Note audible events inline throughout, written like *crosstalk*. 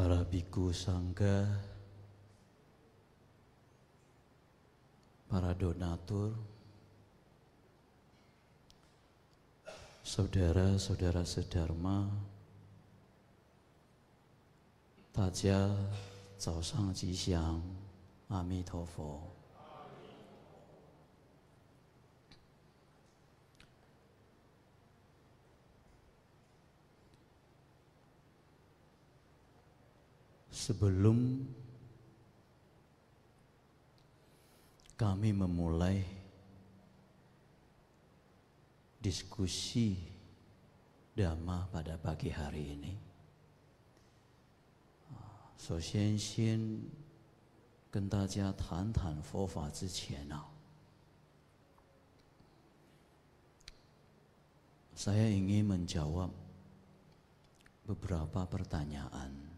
para biku sangga, para donatur, saudara-saudara sedharma, tajah, jauh Sang amitofo. Sebelum kami memulai diskusi dhamma pada pagi hari ini. So, saya ingin menjawab beberapa pertanyaan.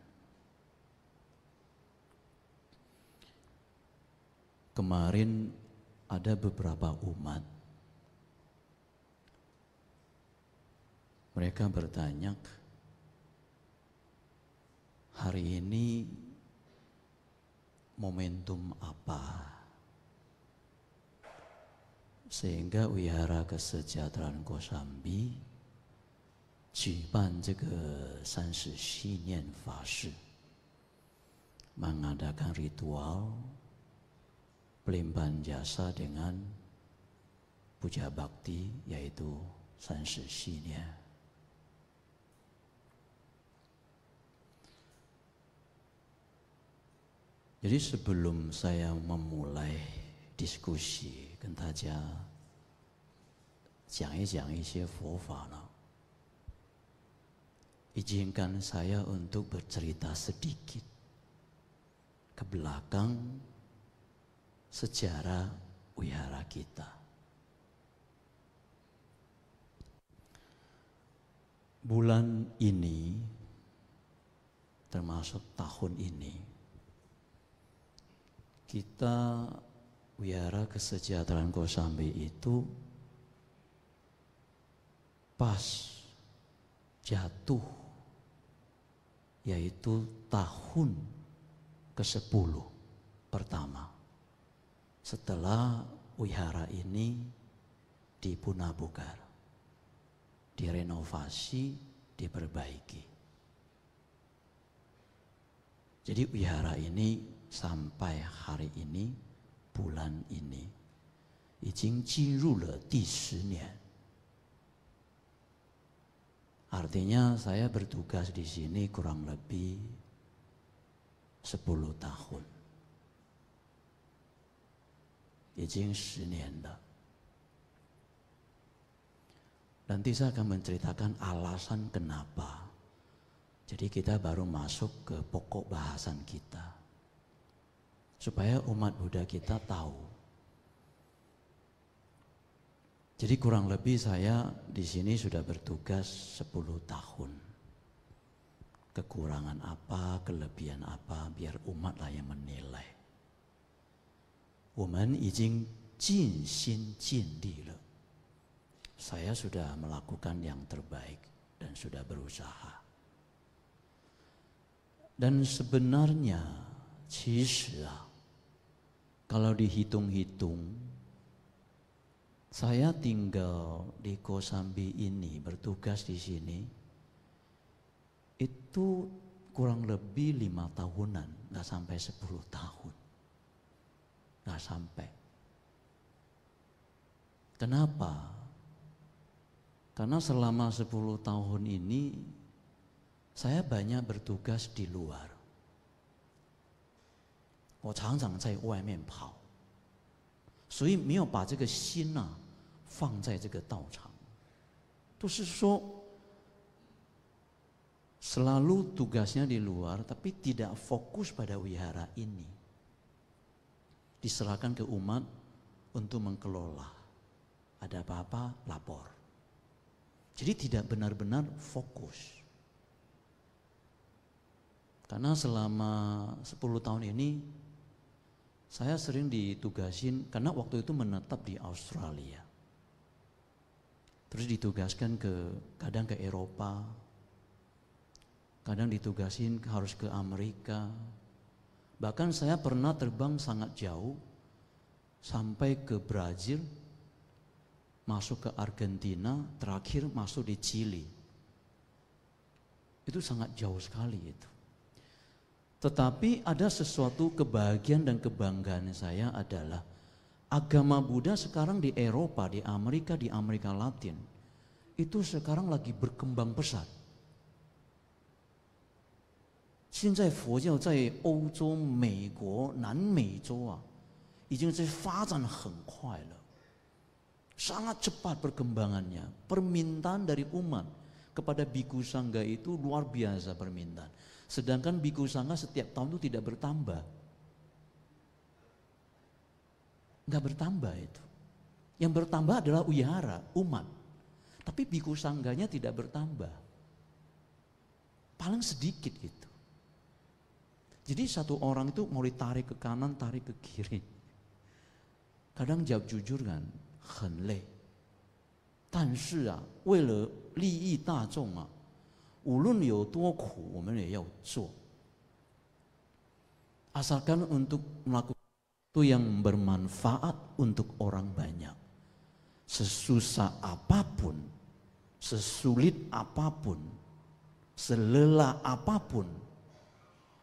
kemarin ada beberapa umat. Mereka bertanya, hari ini momentum apa? Sehingga Wihara Kesejahteraan Kosambi mengadakan ritual pelimpahan jasa dengan puja bakti yaitu san ya. Jadi sebelum saya memulai diskusi, izinkan saya untuk bercerita sedikit ke belakang sejarah wihara kita. Bulan ini termasuk tahun ini kita wihara kesejahteraan Kosambi itu pas jatuh yaitu tahun ke-10 pertama setelah wihara ini dipunabukar, direnovasi, diperbaiki. Jadi wihara ini sampai hari ini, bulan ini, nian. Artinya saya bertugas di sini kurang lebih 10 tahun. 已经十年了。Nanti saya akan menceritakan alasan kenapa. Jadi kita baru masuk ke pokok bahasan kita. Supaya umat Buddha kita tahu. Jadi kurang lebih saya di sini sudah bertugas 10 tahun. Kekurangan apa, kelebihan apa, biar umatlah yang menilai. 我们已经尽心尽力了。Saya sudah melakukan yang terbaik dan sudah berusaha. Dan sebenarnya, cisa, kalau dihitung-hitung, saya tinggal di Kosambi ini, bertugas di sini, itu kurang lebih lima tahunan, nggak sampai sepuluh tahun nggak sampai. Kenapa? Karena selama 10 tahun ini saya banyak bertugas di luar. 我常常在外面跑，所以没有把这个心呐、啊、放在这个道场，都是说 selalu tugasnya di luar tapi tidak fokus pada wihara ini diserahkan ke umat untuk mengkelola Ada apa-apa, lapor. Jadi tidak benar-benar fokus. Karena selama 10 tahun ini saya sering ditugasin karena waktu itu menetap di Australia. Terus ditugaskan ke kadang ke Eropa, kadang ditugasin harus ke Amerika, Bahkan saya pernah terbang sangat jauh sampai ke Brazil, masuk ke Argentina, terakhir masuk di Chili. Itu sangat jauh sekali itu. Tetapi ada sesuatu kebahagiaan dan kebanggaan saya adalah agama Buddha sekarang di Eropa, di Amerika, di Amerika Latin itu sekarang lagi berkembang pesat 现在佛教在欧洲、美国、南美洲啊，已经在发展很快了。Sangat cepat perkembangannya. Permintaan dari umat kepada biku sangga itu luar biasa permintaan. Sedangkan biku sangga setiap tahun itu tidak bertambah. Enggak bertambah itu. Yang bertambah adalah uyara, umat. Tapi biku sangganya tidak bertambah. Paling sedikit itu. Jadi satu orang itu mau ditarik ke kanan, tarik ke kiri. Kadang jawab jujur kan, Asalkan untuk melakukan itu yang bermanfaat untuk orang banyak. Sesusah apapun, sesulit apapun, selelah apapun,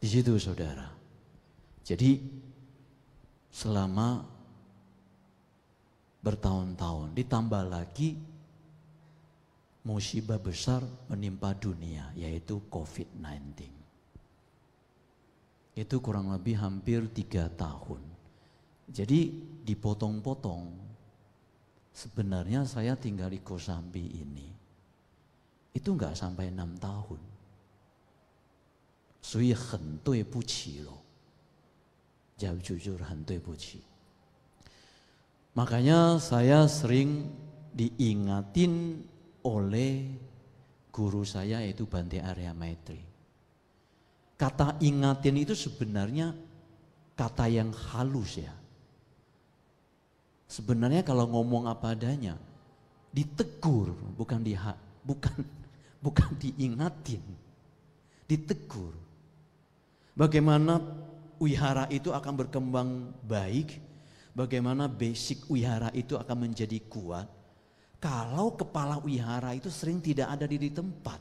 Di situ saudara. Jadi selama bertahun-tahun ditambah lagi musibah besar menimpa dunia yaitu COVID-19. Itu kurang lebih hampir tiga tahun. Jadi dipotong-potong sebenarnya saya tinggal di Kosambi ini itu nggak sampai enam tahun. 所以很对不起 loh. Makanya saya sering diingatin oleh guru saya yaitu Bante Arya Maitri. Kata ingatin itu sebenarnya kata yang halus ya. Sebenarnya kalau ngomong apa adanya, ditegur bukan di bukan *laughs* bukan diingatin, ditegur. Bagaimana wihara itu akan berkembang baik, bagaimana basic wihara itu akan menjadi kuat kalau kepala wihara itu sering tidak ada di tempat.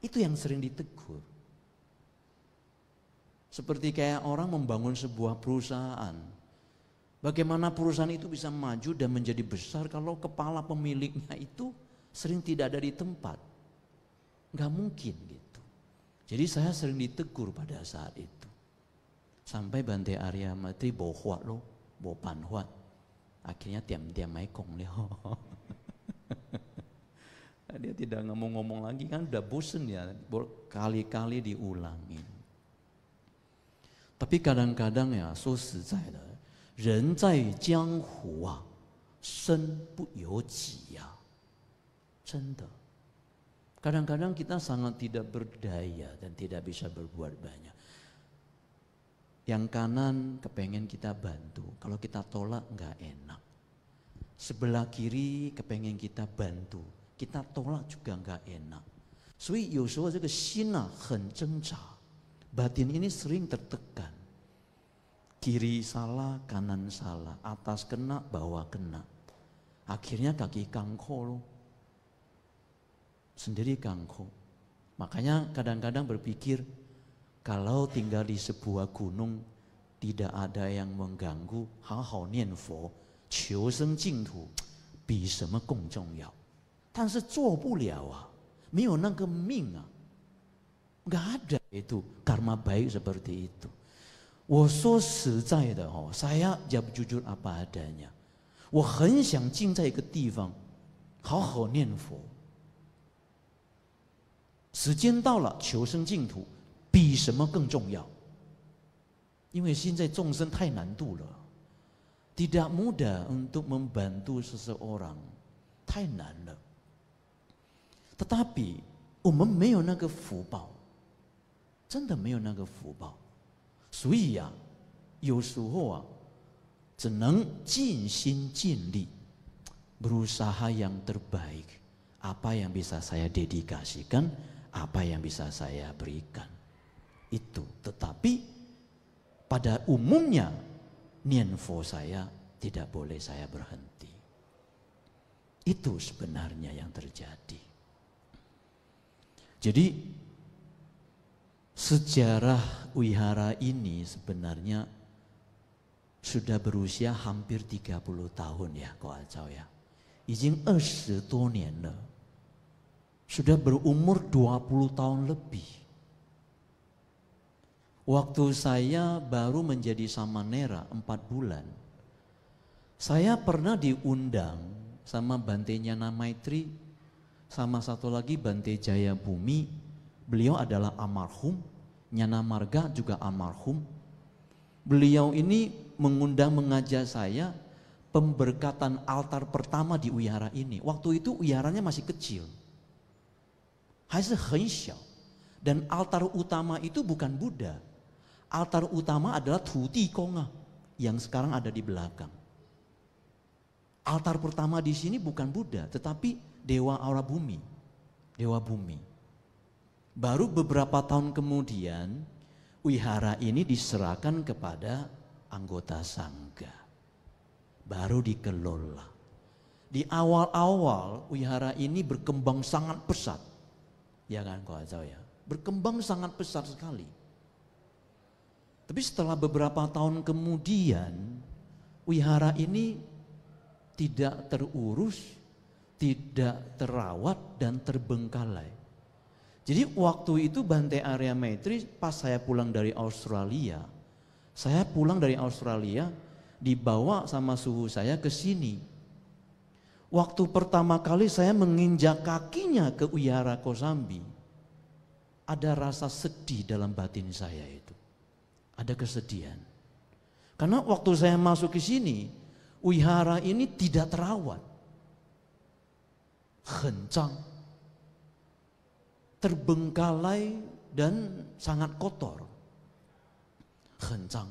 Itu yang sering ditegur. Seperti kayak orang membangun sebuah perusahaan. Bagaimana perusahaan itu bisa maju dan menjadi besar kalau kepala pemiliknya itu sering tidak ada di tempat. Gak mungkin gitu. Jadi saya sering ditegur pada saat itu. Sampai Bante Arya Matri bohwa lo, bo huat. Akhirnya tiam-tiam maikong leo. *laughs* Dia tidak ngomong-ngomong lagi kan udah bosen ya, kali-kali diulangin. Tapi kadang-kadang ya, so sejai de, ya, ren zai jianghu wa, sen bu yu ji ya. Cendah. Kadang-kadang kita sangat tidak berdaya dan tidak bisa berbuat banyak. Yang kanan kepengen kita bantu, kalau kita tolak nggak enak. Sebelah kiri kepengen kita bantu, kita tolak juga nggak enak. juga hencengca. Batin ini sering tertekan. Kiri salah, kanan salah, atas kena, bawah kena. Akhirnya kaki kangkolo sendiri kangku. Makanya kadang-kadang berpikir kalau tinggal di sebuah gunung tidak ada yang mengganggu, hao nian fo, qiu sheng jing tu, bi seme gong zhong yao. 但是做不了啊，没有那个命啊，nggak ada itu karma baik seperti itu. 我说实在的哦，saya jawab jujur apa adanya。我很想静在一个地方，好好念佛。时间到了，求生净土比什么更重要？因为现在众生太难度了，tidak mudah untuk membantu seseorang，太难了。t e p i 我们没有那个福报，真的没有那个福报，所以呀，有时候啊，只能尽心尽力，berusaha yang terbaik，apa yang bisa saya dedikasikan。apa yang bisa saya berikan. Itu. Tetapi pada umumnya nienfo saya tidak boleh saya berhenti. Itu sebenarnya yang terjadi. Jadi sejarah wihara ini sebenarnya sudah berusia hampir 30 tahun ya Koacau ya. 已经二十多年了。sudah berumur 20 tahun lebih. Waktu saya baru menjadi sama samanera 4 bulan, saya pernah diundang sama Bantenya Maitri sama satu lagi Bante Jaya Bumi, beliau adalah almarhum, Nyana Marga juga almarhum. Beliau ini mengundang mengajak saya pemberkatan altar pertama di Uyara ini. Waktu itu Uyaranya masih kecil 还是很小。Dan altar utama itu bukan Buddha. Altar utama adalah Tuti Konga yang sekarang ada di belakang. Altar pertama di sini bukan Buddha, tetapi dewa aura bumi, dewa bumi. Baru beberapa tahun kemudian, wihara ini diserahkan kepada anggota sangga. Baru dikelola. Di awal-awal wihara ini berkembang sangat pesat Ya kan kawan ya Berkembang sangat besar sekali. Tapi setelah beberapa tahun kemudian, wihara ini tidak terurus, tidak terawat dan terbengkalai. Jadi waktu itu Bante Arya Maitri pas saya pulang dari Australia, saya pulang dari Australia dibawa sama suhu saya ke sini Waktu pertama kali saya menginjak kakinya ke Uyara Kosambi, ada rasa sedih dalam batin saya itu. Ada kesedihan. Karena waktu saya masuk ke sini, wihara ini tidak terawat. hencang, Terbengkalai dan sangat kotor. hencang.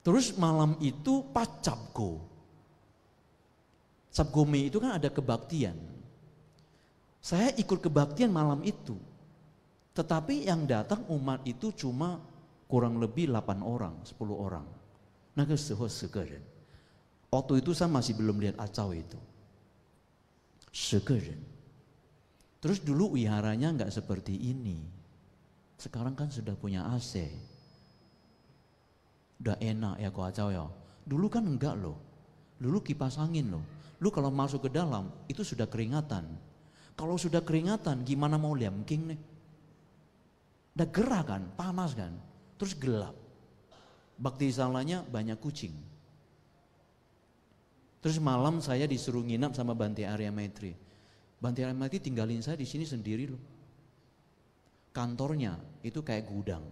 Terus malam itu pacap go. Sabgome itu kan ada kebaktian. Saya ikut kebaktian malam itu. Tetapi yang datang umat itu cuma kurang lebih 8 orang, 10 orang. Nah, ke sekeren. Waktu itu saya masih belum lihat acau itu. Sekeren. Terus dulu wiharanya nggak seperti ini. Sekarang kan sudah punya AC. Udah enak ya kok acau ya. Dulu kan enggak loh. Dulu kipas angin loh. Lu kalau masuk ke dalam itu sudah keringatan. Kalau sudah keringatan gimana mau king nih? Udah gerah kan, panas kan, terus gelap. Bakti salahnya banyak kucing. Terus malam saya disuruh nginap sama Banti Arya Maitri. Banti Arya Maitri tinggalin saya di sini sendiri loh. Kantornya itu kayak gudang,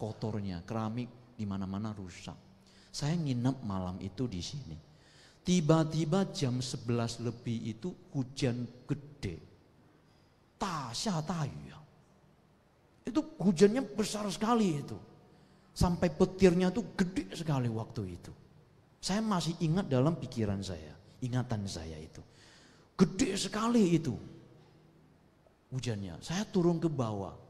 kotornya, keramik di mana-mana rusak. Saya nginap malam itu di sini Tiba-tiba jam 11 lebih itu hujan gede. Tasya tayu. Ya? Itu hujannya besar sekali itu. Sampai petirnya itu gede sekali waktu itu. Saya masih ingat dalam pikiran saya, ingatan saya itu. Gede sekali itu hujannya. Saya turun ke bawah.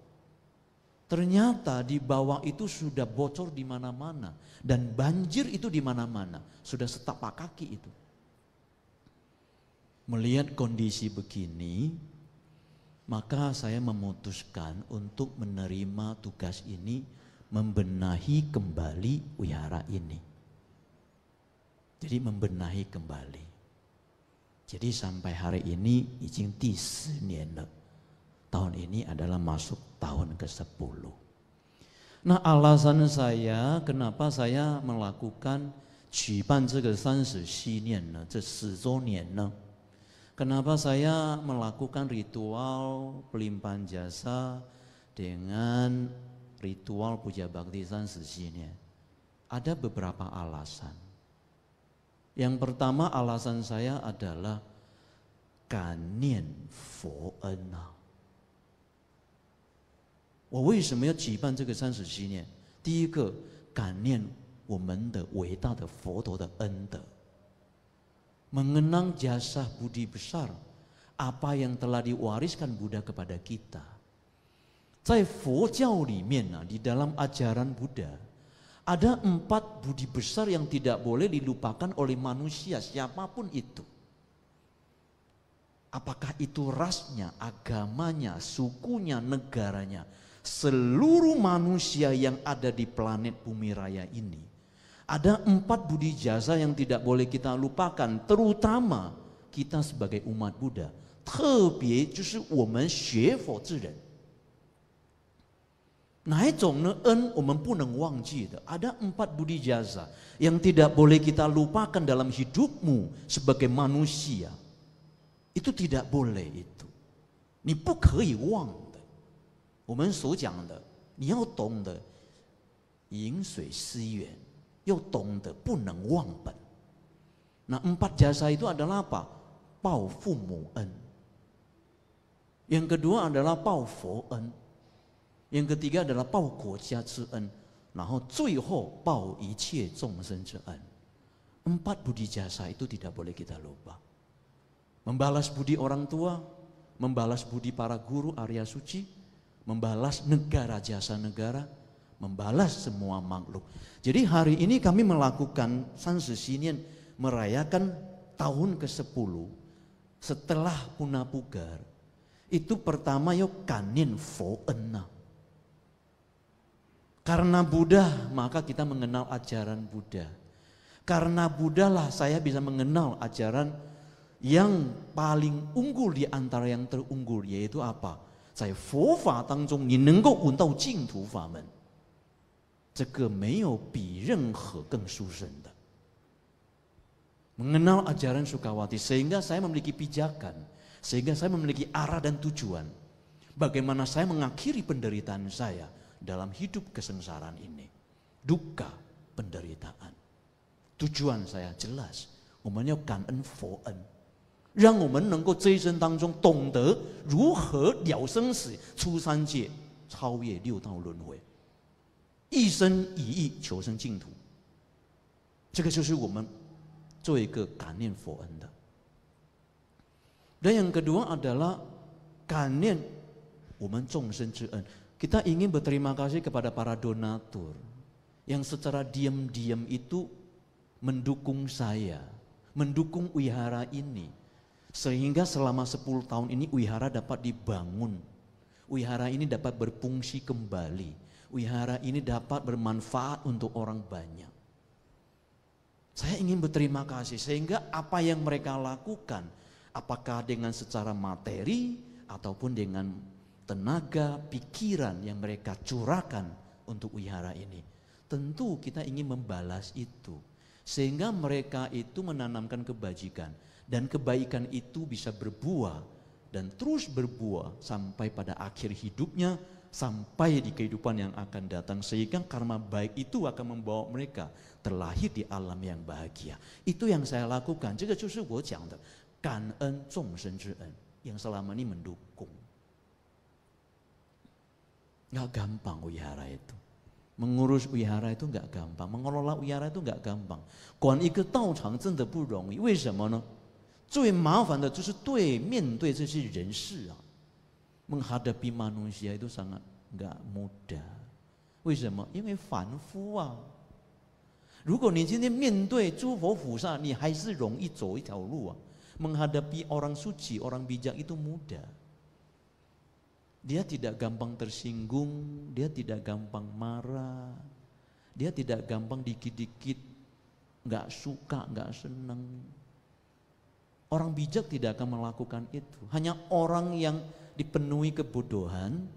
Ternyata di bawah itu sudah bocor di mana-mana dan banjir itu di mana-mana, sudah setapak kaki itu. Melihat kondisi begini, maka saya memutuskan untuk menerima tugas ini membenahi kembali wihara ini. Jadi membenahi kembali. Jadi sampai hari ini izin tis endak tahun ini adalah masuk tahun ke-10. Nah alasan saya kenapa saya melakukan cipan kenapa saya melakukan ritual pelimpahan jasa dengan ritual puja bakti sansesinya? Ada beberapa alasan. Yang pertama alasan saya adalah enang. 我为什么要举办这个三十七年？第一个，感念我们的伟大的佛陀的恩德，mengenang jasa budi besar apa yang telah diwariskan Buddha kepada kita. di dalam ajaran Buddha ada empat budi besar yang tidak boleh dilupakan oleh manusia siapapun itu. Apakah itu rasnya, agamanya, sukunya, negaranya? seluruh manusia yang ada di planet bumi raya ini. Ada empat budi jasa yang tidak boleh kita lupakan, terutama kita sebagai umat Buddha. Nah, ada empat budi jasa yang tidak boleh kita lupakan dalam hidupmu sebagai manusia. Itu tidak boleh itu. 你不可以忘。我们所讲的，你要懂得饮水思源，要懂得不能忘本。Nah empat jasa itu adalah apa? Pao fu mu en. Yang kedua adalah pao fo en. Yang ketiga adalah pao guo jia Zi en. Nah, pao yi qie zhong shen Zi en. Empat budi jasa itu tidak boleh kita lupa. Membalas budi orang tua, membalas budi para guru Arya Suci, membalas negara jasa negara, membalas semua makhluk. Jadi hari ini kami melakukan sansesinian merayakan tahun ke-10 setelah punapugar. Itu pertama yo kanin fo enam. Karena Buddha maka kita mengenal ajaran Buddha. Karena Buddha lah saya bisa mengenal ajaran yang paling unggul di antara yang terunggul yaitu apa? 在佛法当中，你能够闻到净土法门，这个没有比任何更殊胜的。Mengenal ajaran Sukawati sehingga saya memiliki pijakan, sehingga saya memiliki arah dan tujuan. Bagaimana saya mengakhiri penderitaan saya dalam hidup kesengsaraan ini. Duka, penderitaan. Tujuan saya jelas. Umannya kan en 让我们能够这一生当中懂得如何了生死、出三界、超越六道轮回，一生一意求生净土。这个就是我们做一个感念佛恩的。Yang kedua adalah k a r i kita ingin berterima kasih kepada para donatur yang secara diam-diam itu mendukung saya, mendukung wihara ini. Sehingga selama 10 tahun ini wihara dapat dibangun. Wihara ini dapat berfungsi kembali. Wihara ini dapat bermanfaat untuk orang banyak. Saya ingin berterima kasih sehingga apa yang mereka lakukan, apakah dengan secara materi ataupun dengan tenaga, pikiran yang mereka curahkan untuk wihara ini. Tentu kita ingin membalas itu. Sehingga mereka itu menanamkan kebajikan dan kebaikan itu bisa berbuah dan terus berbuah sampai pada akhir hidupnya sampai di kehidupan yang akan datang sehingga karma baik itu akan membawa mereka terlahir di alam yang bahagia. Itu yang saya lakukan. Jika justru gue yang yang selama ini mendukung. Gak gampang wihara itu. Mengurus wihara itu gak gampang. Mengelola wihara itu gak gampang. 管一个道场真的不容易，为什么呢？最麻烦的就是对面对这些人事啊，menghadapi manusia itu sangat nggak mudah。为什么？因为凡夫啊。如果你今天面对诸佛菩萨，你还是容易走一条路啊。menghadapi orang suci, orang bijak itu mudah。Dia Dia tidak gampang tersinggung, dia tidak gampang marah, dia tidak gampang dikit-dikit nggak -dikit, suka, nggak seneng. Orang bijak tidak akan melakukan itu. Hanya orang yang dipenuhi kebodohan,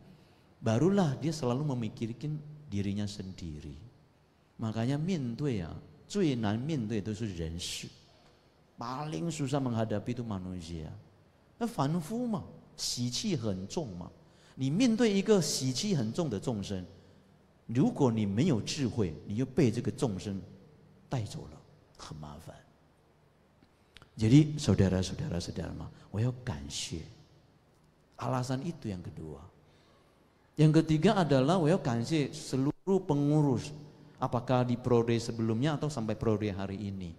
barulah dia selalu memikirkan dirinya sendiri. Makanya mintui ya, cuy nan mintui itu renshi. Paling susah menghadapi itu manusia. Nah, fanfu ma, si qi hen zong ma. Ni ni ni ike si hen hen zong zong zong de shen. shen, Ruko yu bei dai 你面对一个习气很重的众生，如果你没有智慧，你就被这个众生带走了，很麻烦。jadi saudara-saudara sedharma, kanshi. Alasan itu yang kedua. Yang ketiga adalah kanshi seluruh pengurus. Apakah di prode sebelumnya atau sampai prode hari ini.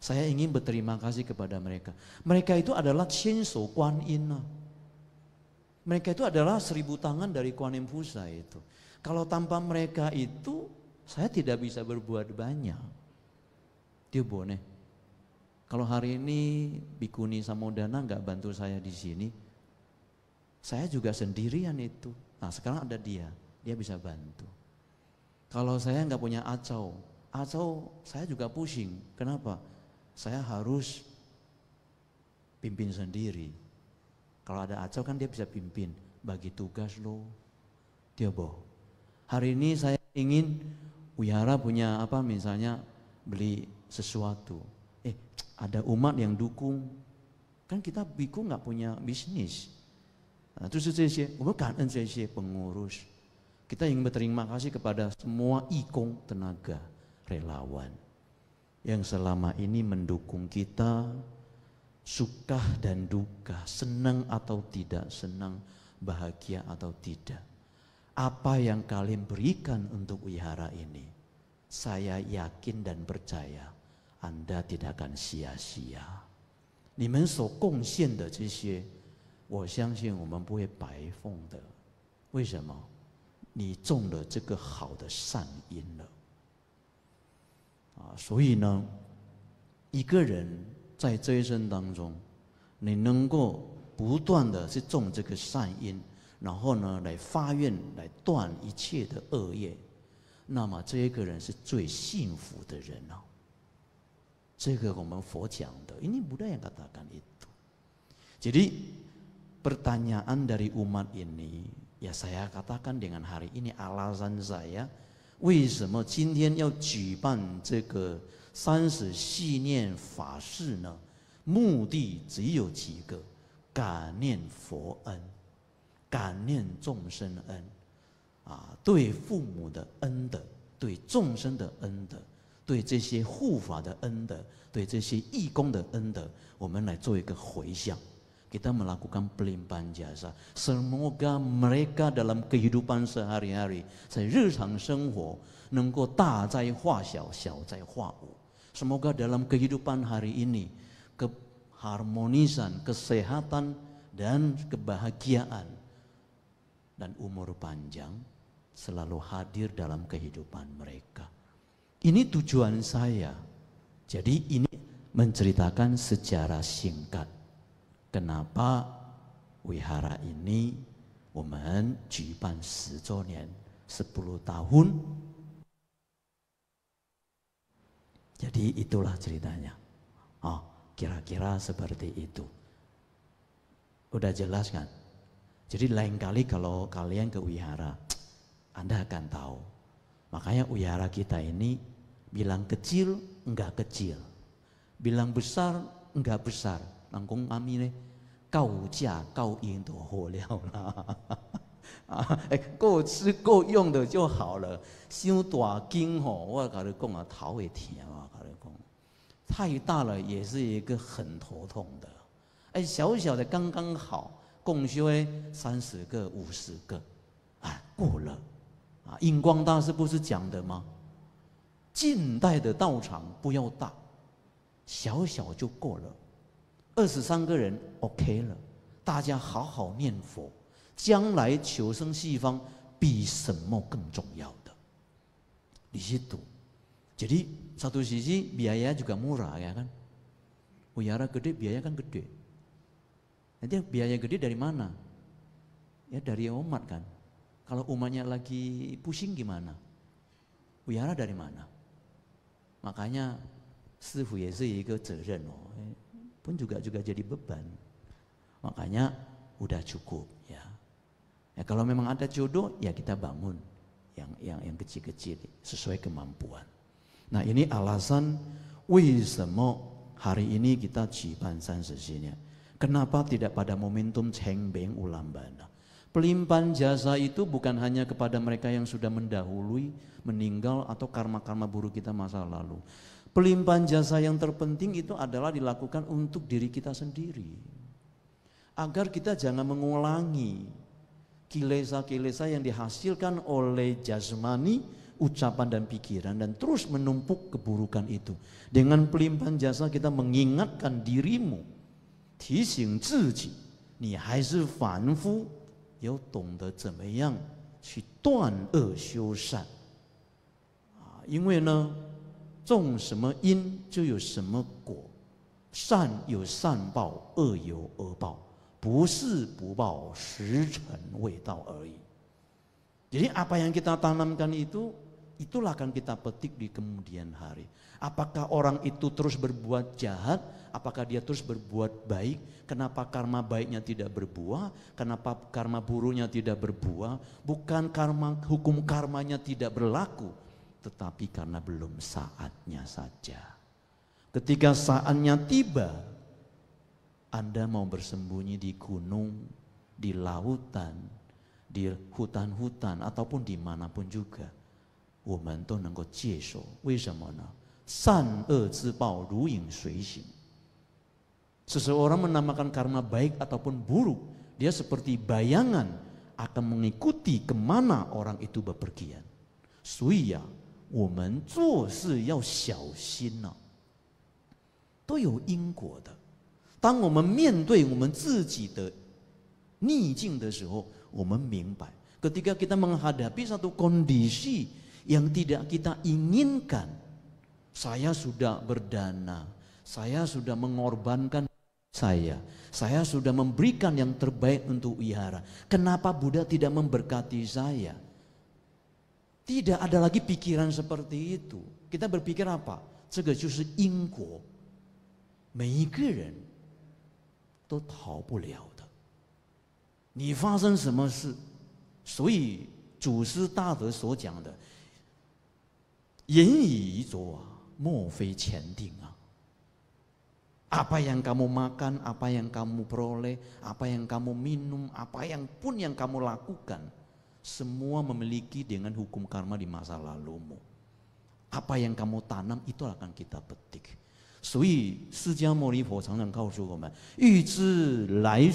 Saya ingin berterima kasih kepada mereka. Mereka itu adalah Shinso Kuan Ina. Mereka itu adalah seribu tangan dari Kuan Im Fusa itu. Kalau tanpa mereka itu, saya tidak bisa berbuat banyak. Dia boleh. Kalau hari ini Bikuni Samodana nggak bantu saya di sini, saya juga sendirian itu. Nah sekarang ada dia, dia bisa bantu. Kalau saya nggak punya acau, acau saya juga pusing. Kenapa? Saya harus pimpin sendiri. Kalau ada acau kan dia bisa pimpin, bagi tugas lo, dia boh. Hari ini saya ingin Uyara punya apa misalnya beli sesuatu ada umat yang dukung. Kan kita biku nggak punya bisnis. Nah, terus saya bukan saya pengurus. Kita yang berterima kasih kepada semua ikong tenaga relawan yang selama ini mendukung kita suka dan duka, senang atau tidak senang, bahagia atau tidak. Apa yang kalian berikan untuk wihara ini, saya yakin dan percaya anda d i d a k a n siya s i a 你们所贡献的这些，我相信我们不会白奉的。为什么？你种了这个好的善因了啊！所以呢，一个人在这一生当中，你能够不断的去种这个善因，然后呢来发愿来断一切的恶业，那么这一个人是最幸福的人了。这个我们佛教，这，这是 Buddha yang katakan itu。Jadi pertanyaan dari umat ini, ya saya katakan dengan hari ini。阿拉山，我为什么今天要举办这个三十四念法事呢？目的只有几个：感念佛恩，感念众生恩，啊，对父母的恩的，对众生的恩的。对这些护法的恩德，对这些义工的恩德，我们来做一个回向。Kita melakukan pelimpahan jasa. Semoga mereka dalam kehidupan sehari-hari, 在日常生活能够大灾化小，小灾化无。Semoga dalam kehidupan hari ini keharmonisan, kesehatan dan kebahagiaan dan umur panjang selalu hadir dalam kehidupan mereka. Ini tujuan saya. Jadi ini menceritakan sejarah singkat. Kenapa wihara ini woman jiban sejonian 10 tahun. Jadi itulah ceritanya. Oh, kira-kira seperti itu. Udah jelas kan? Jadi lain kali kalau kalian ke wihara, Anda akan tahu. Makanya wihara kita ini bilang kecil enggak kecil, bilang besar enggak besar, tangkung amine, kau cia kau indo holi lah, 哎够吃够用的就好了，相大紧吼，我甲你讲啊头会痛啊，甲你讲，太大了也是一个很头痛的，哎小小的刚刚好，共修哎三十个五十个，哎过了，啊印光大师不是讲的吗？近代的道场不要大，小小就够了，二十三个人 OK 了，大家好好念佛，将来求生西方比什么更重要的？你去赌，这里差不多是这，费用 juga murah 呀，kan？毕亚拉 gede，费用 kan gede。那天费用 gede，来自于哪里？来自于 umat，kan？如果 umat 又在发愁，怎么办？毕亚拉来自哪里？Makanya 师傅也是一个责任哦, oh, eh, pun juga juga jadi beban. Makanya udah cukup ya. ya. kalau memang ada jodoh ya kita bangun yang yang yang kecil-kecil sesuai kemampuan. Nah ini alasan semua hari ini kita cipan sesinya. Kenapa tidak pada momentum cengbeng ulambana? Pelimpahan jasa itu bukan hanya kepada mereka yang sudah mendahului, meninggal atau karma-karma buruk kita masa lalu. Pelimpahan jasa yang terpenting itu adalah dilakukan untuk diri kita sendiri. Agar kita jangan mengulangi kilesa-kilesa yang dihasilkan oleh jasmani, ucapan dan pikiran dan terus menumpuk keburukan itu. Dengan pelimpahan jasa kita mengingatkan dirimu. 提醒自己,你还是凡夫。有懂得怎么样去断恶修善，啊，因为呢，种什么因就有什么果，善有善报，恶有恶报，不是不报，时辰未到而已。所以，apa yang kita tanamkan itu, itulah a kan kita petik di kemudian hari。Apakah orang itu terus berbuat jahat? Apakah dia terus berbuat baik? Kenapa karma baiknya tidak berbuah? Kenapa karma buruknya tidak berbuah? Bukan karma hukum karmanya tidak berlaku, tetapi karena belum saatnya saja. Ketika saatnya tiba, Anda mau bersembunyi di gunung, di lautan, di hutan-hutan ataupun dimanapun juga. 我们都能够接受，为什么呢？善恶之报如影随形。Seseorang Seseorang menamakan karma baik ataupun buruk, dia seperti bayangan akan mengikuti kemana orang itu bepergian. ketika kita menghadapi satu kondisi yang tidak kita inginkan。saya sudah berdana, saya sudah mengorbankan saya. Saya sudah memberikan yang terbaik untuk wihara. Kenapa Buddha tidak memberkati saya? Tidak ada lagi pikiran seperti itu. Kita berpikir apa? 这个就是因果，每一个人都逃不了的。你发生什么事？所以祖师大德所讲的“言以遗浊”啊，莫非前定啊? Apa yang kamu makan, apa yang kamu peroleh, apa yang kamu minum, apa yang pun yang kamu lakukan, semua memiliki dengan hukum karma di masa lalumu. Apa yang kamu tanam itu akan kita petik. Jadi, jin "Yuzi lai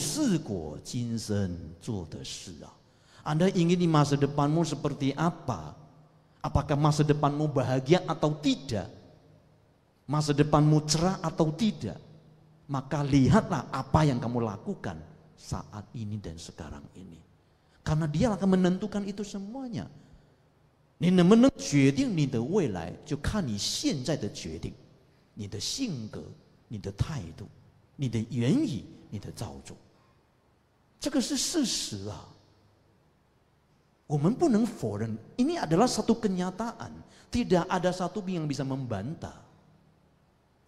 Anda ingin di masa depanmu seperti apa? Apakah masa depanmu bahagia atau tidak? masa depanmu cerah atau tidak, maka lihatlah apa yang kamu lakukan saat ini dan sekarang ini. Karena dia akan menentukan itu semuanya. ini adalah satu kenyataan, tidak ada satu yang bisa membantah.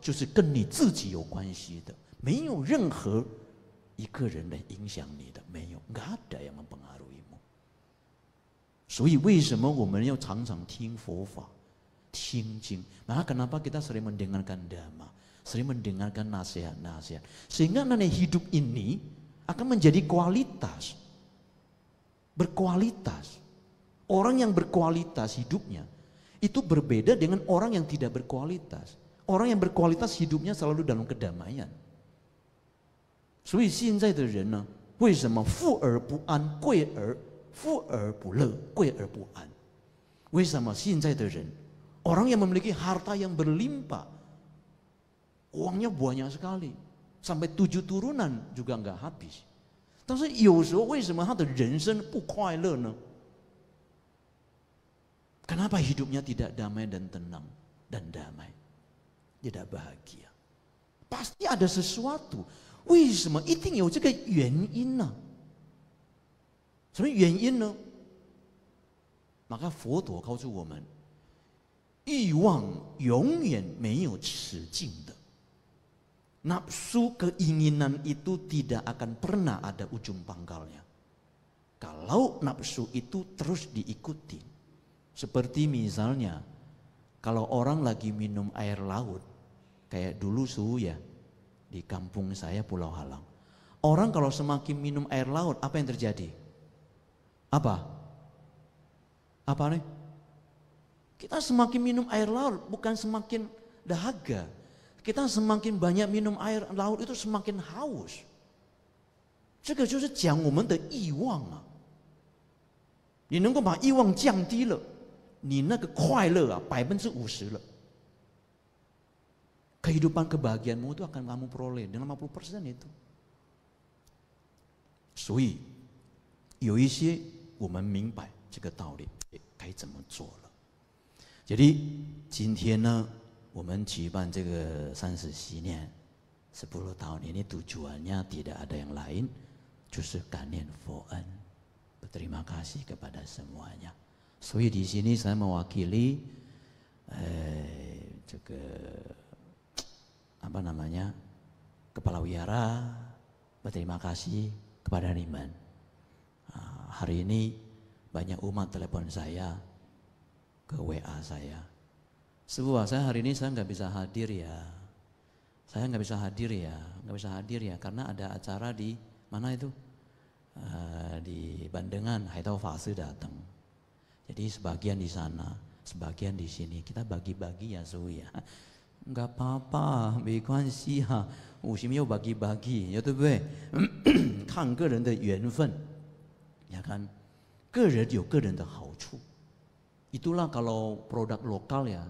就是跟你自己有关系的，没有任何一个人能影响你的，没有。所以为什么我们要常常听佛法、听经？Maka sering mendengarkan nasihat-nasihat, sehingga nanti hidup ini akan menjadi kualitas, berkualitas. Orang yang berkualitas hidupnya itu berbeda dengan orang yang tidak berkualitas. Orang yang berkualitas hidupnya selalu dalam kedamaian. Jadi, orang yang memiliki harta yang berlimpah, uangnya banyak sekali, sampai tujuh turunan juga nggak habis. kenapa hidupnya tidak damai dan tenang dan damai？tidak bahagia. Pasti ada sesuatu. 为什么一定有这个原因呢、啊？什么原因呢？maka Foto 告诉我们，欲望永远没有止境的。Nafsu keinginan itu tidak akan pernah ada ujung pangkalnya. Kalau nafsu itu terus diikuti. Seperti misalnya, kalau orang lagi minum air laut, Kayak dulu suhu ya di kampung saya Pulau Halang. Orang kalau semakin minum air laut, apa yang terjadi? Apa? Apa nih? Kita semakin minum air laut bukan semakin dahaga. Kita semakin banyak minum air laut itu semakin haus. Ini adalah kita kehidupan kebahagiaanmu itu akan kamu peroleh dengan 50% itu. Sui, yoisi, kita mingbai, jika tahu eh, kai zemen Jadi, jintian ini kita jiban jika sansi 10 tahun ini tujuannya tidak ada yang lain, justru kanian foen. Berterima kasih kepada semuanya. Sui di sini saya mewakili eh, 这个 apa namanya kepala wihara berterima kasih kepada Niman. Ah, hari ini banyak umat telepon saya ke WA saya. Sebuah saya hari ini saya nggak bisa hadir ya. Saya nggak bisa hadir ya, nggak bisa hadir ya karena ada acara di mana itu ah, di Bandengan Haitau Fase datang. Jadi sebagian di sana, sebagian di sini. Kita bagi-bagi ya Su ya. Enggak apa-apa, 没关系哈、啊。五行又 apa oh, bagi-bagi，对不对 bagi, ya *clears throat* ya kan 看个人的缘分。Ya itulah kalau produk lokal ya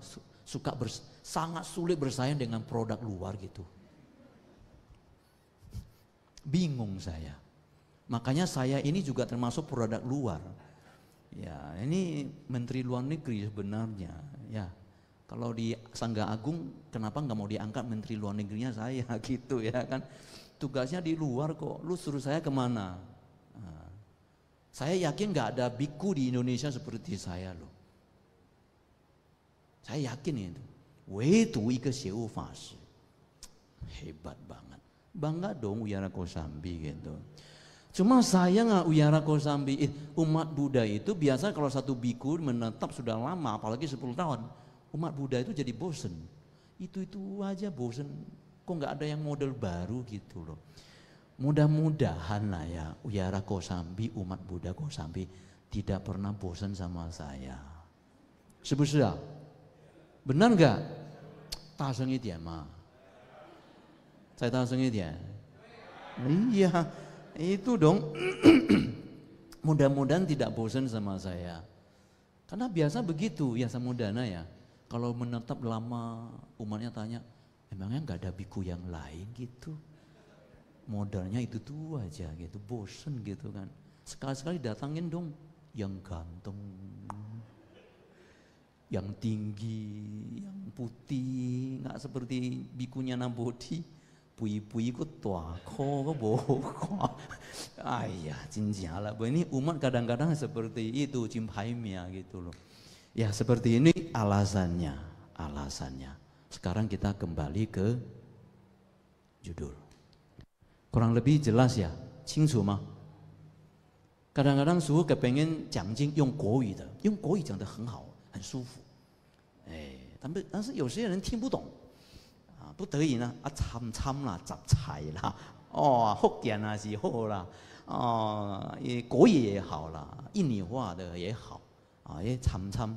suka bers, sangat sulit bersaing dengan produk luar gitu. Bingung saya. Makanya saya ini juga termasuk produk luar. Ya, ini menteri luar negeri sebenarnya, ya. Kalau di Sangga Agung, kenapa nggak mau diangkat Menteri Luar Negerinya saya *laughs* gitu ya kan? Tugasnya di luar kok. Lu suruh saya kemana? Nah, saya yakin nggak ada biku di Indonesia seperti saya loh. Saya yakin itu. tu ike sewu fase. Hebat banget. Bangga dong Uyara Kosambi gitu. Cuma saya nggak Uyara Kosambi, umat Buddha itu biasa kalau satu biku menetap sudah lama, apalagi 10 tahun umat Buddha itu jadi bosen. Itu-itu aja bosen. Kok nggak ada yang model baru gitu loh. Mudah-mudahan lah ya Uyara Kosambi, umat Buddha Kosambi tidak pernah bosen sama saya. Sebesar, benar nggak? Tasengi dia ya, mah. Saya tasengi dia. Ya? Iya, itu dong. *clears throat* Mudah-mudahan tidak bosen sama saya. Karena biasa begitu ya sama samudana ya. Kalau menetap lama umatnya tanya, emangnya nggak ada biku yang lain gitu? Modalnya itu tuh aja gitu, bosen gitu kan. Sekali-sekali datangin dong yang ganteng, yang tinggi, yang putih, nggak seperti bikunya nabodi tua ayah cincin ala Ini umat kadang-kadang seperti itu, cimpaimia gitu loh. ya seperti ini alasannya alasannya sekarang kita kembali ke judul kurang lebih jelas ya 清楚吗？kadang-kadang suka pengen 奖金用国语的，用国语讲得很好，很舒服。哎，但不但是有些人听不懂，啊，不得已呢，啊，掺掺啦，杂菜啦，哦，福建啊是好啦，哦，国语也好了，印尼话的也好，啊，也掺掺。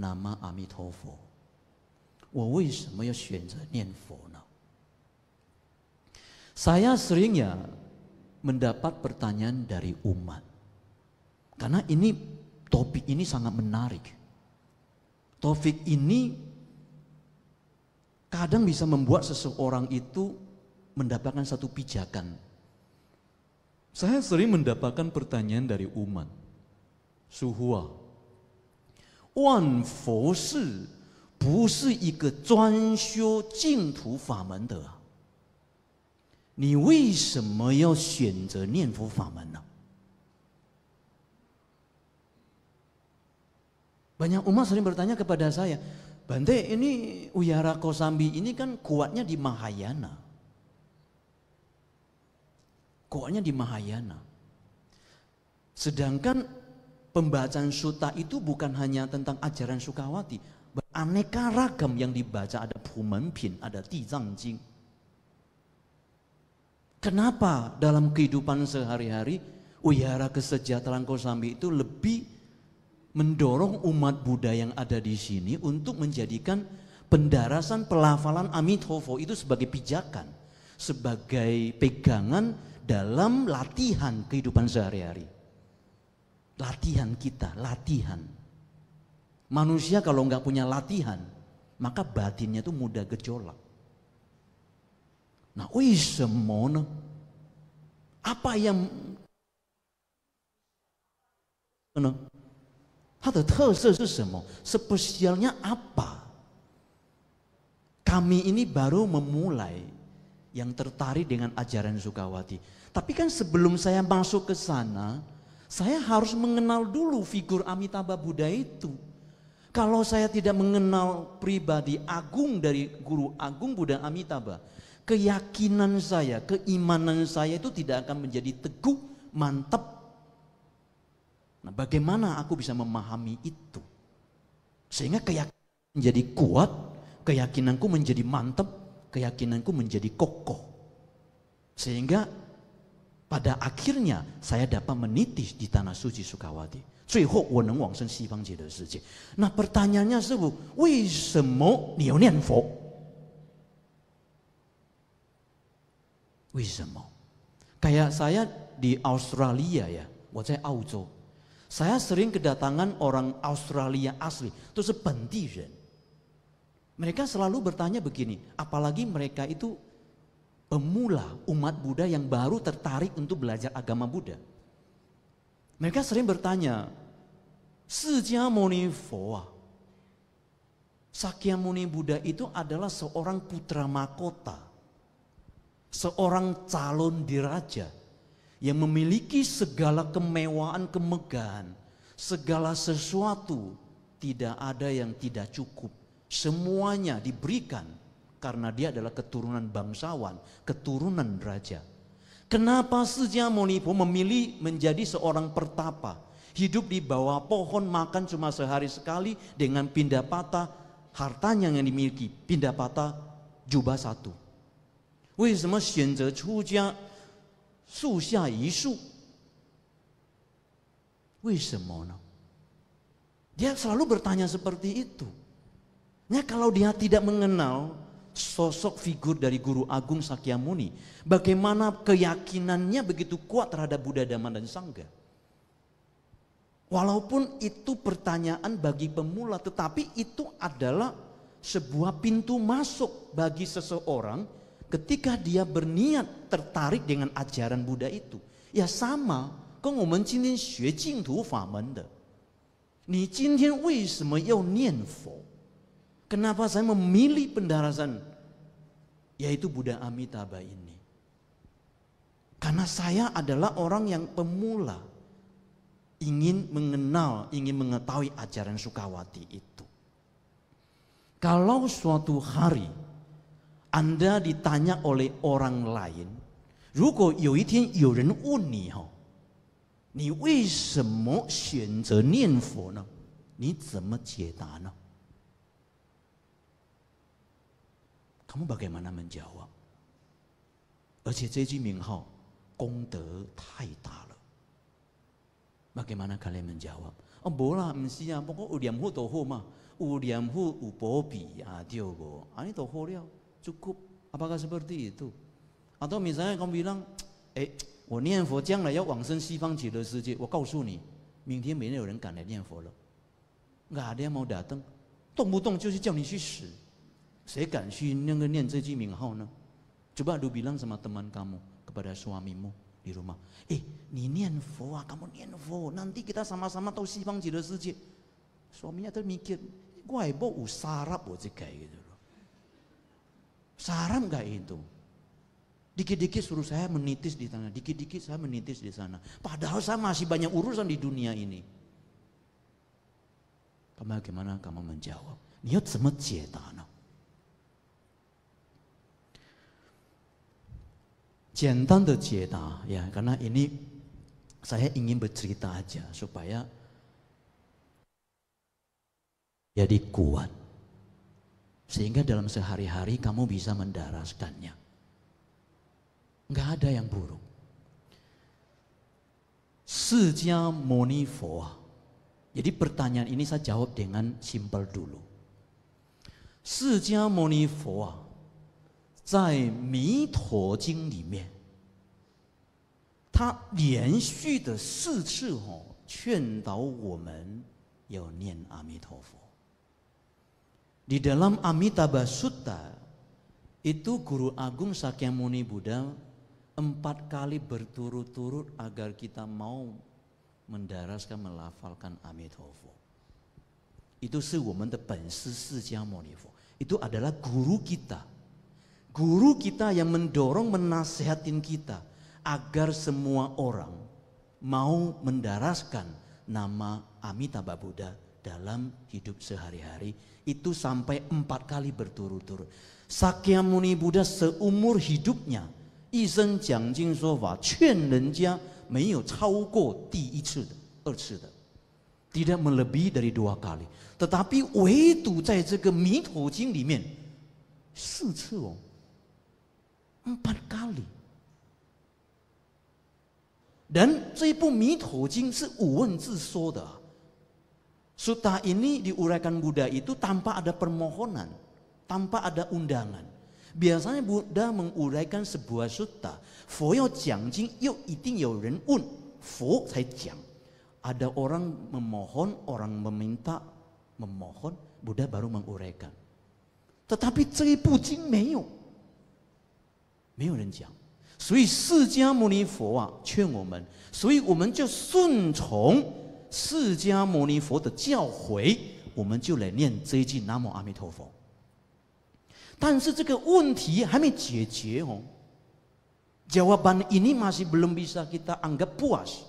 南无阿弥陀佛。我为什么要选择念佛呢？Saya seringnya mendapat pertanyaan dari umat. Karena ini topik ini sangat menarik. Topik ini kadang bisa membuat seseorang itu mendapatkan satu pijakan. Saya sering mendapatkan pertanyaan dari umat. Suhuah, 万佛寺不是一个专修净土法门的，你为什么要选择念佛法门呢？banyak umat sering bertanya kepada saya, b a n t e i n i u y a r a k o Sambi ini kan kuatnya di Mahayana, kuatnya di Mahayana, sedangkan pembacaan suta itu bukan hanya tentang ajaran Sukawati, beraneka ragam yang dibaca ada Pumenpin, ada Tizang Jing. Kenapa dalam kehidupan sehari-hari Uyara Kesejahteraan Kosambi itu lebih mendorong umat Buddha yang ada di sini untuk menjadikan pendarasan pelafalan Amitofo itu sebagai pijakan, sebagai pegangan dalam latihan kehidupan sehari-hari. Latihan kita, latihan. Manusia kalau nggak punya latihan, maka batinnya itu mudah gejolak. Nah, wih semono. Apa yang no? Spesialnya apa? Kami ini baru memulai yang tertarik dengan ajaran Sukawati. Tapi kan sebelum saya masuk ke sana, saya harus mengenal dulu figur Amitabha Buddha itu. Kalau saya tidak mengenal pribadi agung dari guru agung Buddha Amitabha, keyakinan saya, keimanan saya itu tidak akan menjadi teguh, mantap. Nah, bagaimana aku bisa memahami itu? Sehingga keyakinan menjadi kuat, keyakinanku menjadi mantap, keyakinanku menjadi kokoh. Sehingga pada akhirnya saya dapat meniti di tanah suci Sukawati. 最后我能往生西方极乐世界。那 pertanyaannya Sebu, saya di Australia ya, saya sering kedatangan orang Australia asli，都是本地人。Mereka selalu bertanya begini, apalagi mereka itu pemula umat Buddha yang baru tertarik untuk belajar agama Buddha. Mereka sering bertanya, moni Foa, Sakyamuni Buddha itu adalah seorang putra mahkota, seorang calon diraja yang memiliki segala kemewaan kemegahan, segala sesuatu tidak ada yang tidak cukup. Semuanya diberikan karena dia adalah keturunan bangsawan, keturunan raja. Kenapa Sejamonipo memilih menjadi seorang pertapa? Hidup di bawah pohon makan cuma sehari sekali dengan pindah patah hartanya yang dimiliki. Pindah patah jubah satu. Dia selalu bertanya seperti itu. Nah, kalau dia tidak mengenal sosok figur dari Guru Agung Sakyamuni. Bagaimana keyakinannya begitu kuat terhadap Buddha Dhamma dan Sangga. Walaupun itu pertanyaan bagi pemula, tetapi itu adalah sebuah pintu masuk bagi seseorang ketika dia berniat tertarik dengan ajaran Buddha itu. Ya sama, kau kita cinin fa Ni jin tian wei yao nian fo? Kenapa saya memilih pendarasan yaitu Buddha Amitabha ini? Karena saya adalah orang yang pemula ingin mengenal, ingin mengetahui ajaran Sukawati itu. Kalau suatu hari Anda ditanya oleh orang lain, 如果有一天有人问你哈，你为什么选择念佛呢？你怎么解答呢？他们不敢问他们教啊，而且这句名号功德太大了，不敢问他们教啊。哦，不啦，不是呀，不过五点五度火嘛，五点五五波比啊，对不？啊，你度火了，足够啊，大概是不尔地度。啊，到明天，我讲，哎，我念佛将来要往生西方极乐世界，我告诉你，明天没有人敢来念佛了，人家没毛灯，动不动就是叫你去死。yang ini? Coba adu bilang sama teman kamu kepada suamimu di rumah, Eh, ini Kamu eh 你念佛啊，kamu Nanti kita sama-sama tahu si bang jeda suci. Suaminya termikir, gua ibu oh, sarap buat oh, kayak gitu loh. Sarap gak itu? Dikit-dikit suruh saya menitis di sana. dikit-dikit saya menitis di sana. Padahal sama masih banyak urusan di dunia ini. Bagaimana kamu menjawab? Niat semet tanah. 简单的解答 ya, karena ini saya ingin bercerita aja supaya jadi kuat. Sehingga dalam sehari-hari kamu bisa mendaraskannya. Enggak ada yang buruk. Sejia moni Jadi pertanyaan ini saya jawab dengan simpel dulu. Sejia moni 在《弥陀经》里面，他连续的四次哦劝导我们要念阿弥陀佛。Di dalam Amitabha Sutta itu Guru Agung Sakyamuni Buddha empat kali berturut-turut agar kita mau mendaraskan melafalkan Amitabha. Itu itu adalah guru kita. Guru kita yang mendorong menasehatin kita agar semua orang mau mendaraskan nama Amitabha Buddha dalam hidup sehari-hari itu sampai empat kali berturut-turut. Sakyamuni Buddha seumur hidupnya tidak melebihi dari dua kali。tetapi 唯独在这个《弥陀经》里面四次哦。empat kali。Dan 这一部《弥陀经》是五问自说的。Suta ini diuraikan Buddha itu tanpa ada permohonan, tanpa ada undangan. Biasanya Buddha menguraikan sebuah suta. Fo yo jiang jing, yo iting yo ren un. Fo cai jiang. Ada orang memohon, orang meminta, memohon, Buddha baru menguraikan. Tetapi Cipu Jing meyuk. 没有人讲，所以释迦牟尼佛啊劝我们，所以我们就顺从释迦牟尼佛的教诲，我们就来念这一句“南无阿弥陀佛”。但是这个问题还没解决哦。Jawapan ini masih belum bisa kita anggap puas.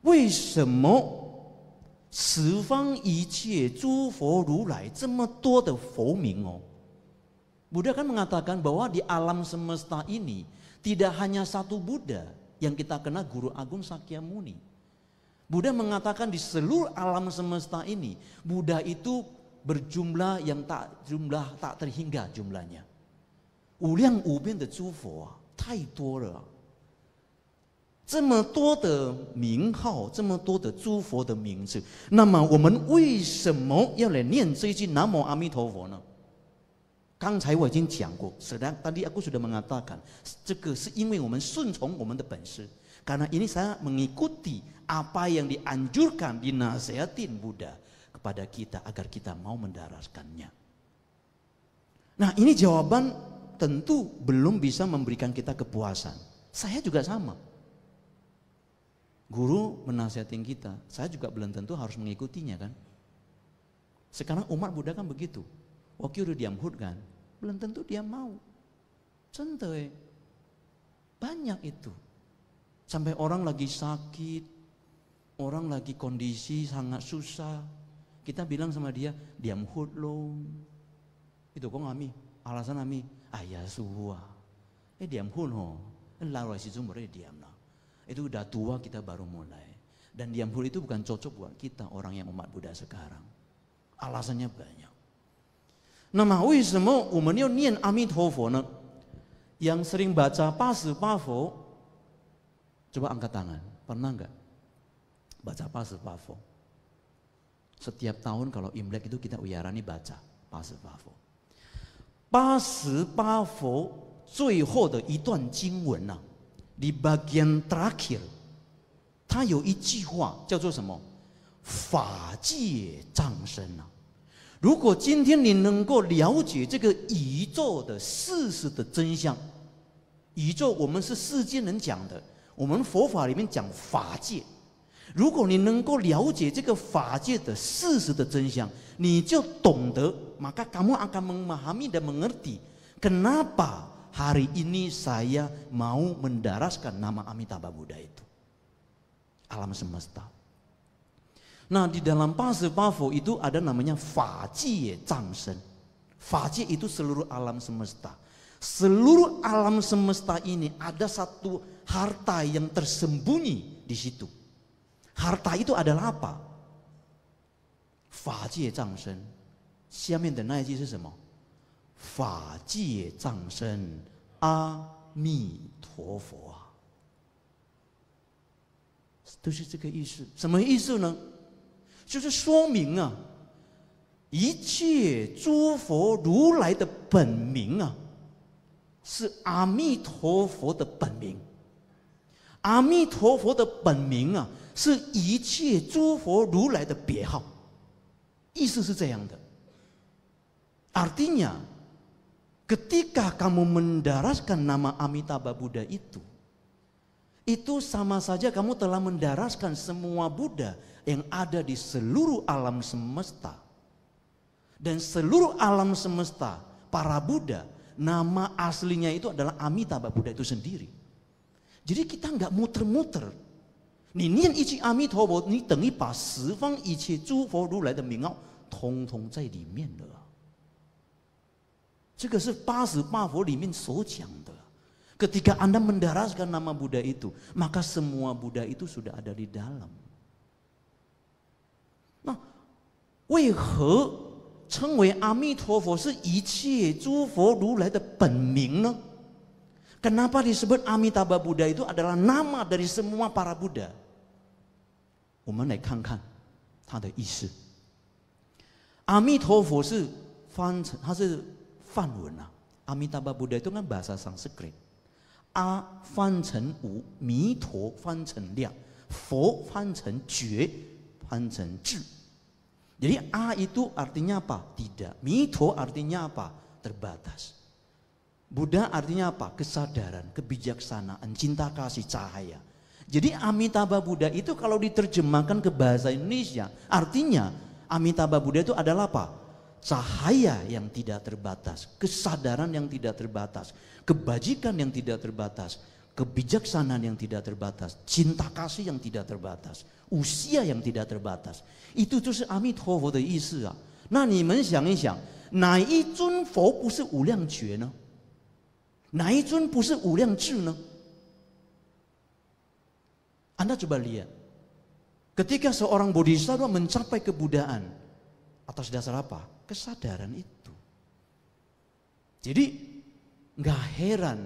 为什么十方一切诸佛如来这么多的佛名哦？Buddha kan mengatakan bahwa di alam semesta ini tidak hanya satu Buddha yang kita kenal Guru Agung Sakyamuni. Buddha mengatakan di seluruh alam semesta ini Buddha itu berjumlah yang tak jumlah tak terhingga jumlahnya. Uliang ubin de zufo, tai tuo le. 这么多的名号，这么多的诸佛的名字，那么我们为什么要来念这一句“南无阿弥陀佛”呢？刚才我已经讲过，sedang tadi aku sudah karena ini saya mengikuti apa yang dianjurkan, dinasehatin Buddha kepada kita agar kita mau mendaraskannya. Nah ini jawaban tentu belum bisa memberikan kita kepuasan. Saya juga sama. Guru menasihatin kita, saya juga belum tentu harus mengikutinya kan. Sekarang umat Buddha kan begitu. udah diamhud kan, belum tentu dia mau. Contoh, Banyak itu. Sampai orang lagi sakit, orang lagi kondisi sangat susah. Kita bilang sama dia, diam loh, Itu kok ngami, alasan ngami, ayah suwa. Eh diam loh, lalu si sumber eh, diam lah, Itu udah tua kita baru mulai. Dan diam hul itu bukan cocok buat kita orang yang umat Buddha sekarang. Alasannya banyak. 那么为什么我们要念阿弥陀佛呢？yang sering baca pasu pafo coba angkat tangan pernah enggak baca pasu pafo setiap tahun kalau imlek itu kita uiaran i baca pasu pafo pasu pafo 最后的一段经文呐 dibagian terakhir 它有一句话叫做什么法界藏身呐。如果今天你能够了解这个宇宙的事实的真相，宇宙我们是世间人讲的，我们佛法里面讲法界。如果你能够了解这个法界的事实的真相，你就懂得。马盖，kamu a k a m e a h a m i d a m e r t i kenapa hari ini saya mau mendaraskan a m a a m i t a b a b u d a itu. Alam semesta. Nah di dalam fase Pavo itu ada namanya Fajie Zangsen. Fajie itu seluruh alam semesta. Seluruh alam semesta ini ada satu harta yang tersembunyi di situ. Harta itu adalah apa? Fajie Zangsen. 下面的那一句是什么？法界藏身，阿弥陀佛啊，都是这个意思。什么意思呢？就是说明啊，一切诸佛如来的本名啊，是阿弥陀佛的本名。阿弥陀佛的本名啊，是一切诸佛如来的别号。意思是这样的。Artinya, ketika kamu mendaraskan nama Amitabha Buddha itu. Itu sama saja kamu telah mendaraskan semua Buddha yang ada di seluruh alam semesta. Dan seluruh alam semesta, para Buddha, nama aslinya itu adalah Amitabha Buddha itu sendiri. Jadi kita nggak muter-muter. Ni nian ichi Amitabha, ni tengi pa sifang ichi fo ru lai de tong tong zai mian 这个是八十八佛里面所讲的。Ketika Anda mendaraskan nama Buddha itu, maka semua Buddha itu sudah ada di dalam. Nah, Kenapa disebut Amitabha Buddha itu adalah nama dari semua para Buddha? Amitabha Buddha itu kan bahasa Sanskrit. 阿翻成无，弥陀翻成量，佛翻成觉，翻成智。Jadi A itu artinya apa? Tidak. Mito artinya apa? Terbatas. Buddha artinya apa? Kesadaran, kebijaksanaan, cinta kasih, cahaya. Jadi Amitabha Buddha itu kalau diterjemahkan ke bahasa Indonesia, artinya Amitabha Buddha itu adalah apa? cahaya yang tidak terbatas, kesadaran yang tidak terbatas, kebajikan yang tidak terbatas, kebijaksanaan yang tidak terbatas, cinta kasih yang tidak terbatas, usia yang tidak terbatas. Itu si Nah, Amit Anda coba lihat, ketika seorang bodhisattva mencapai kebudaan atas dasar apa? kesadaran itu. Jadi nggak heran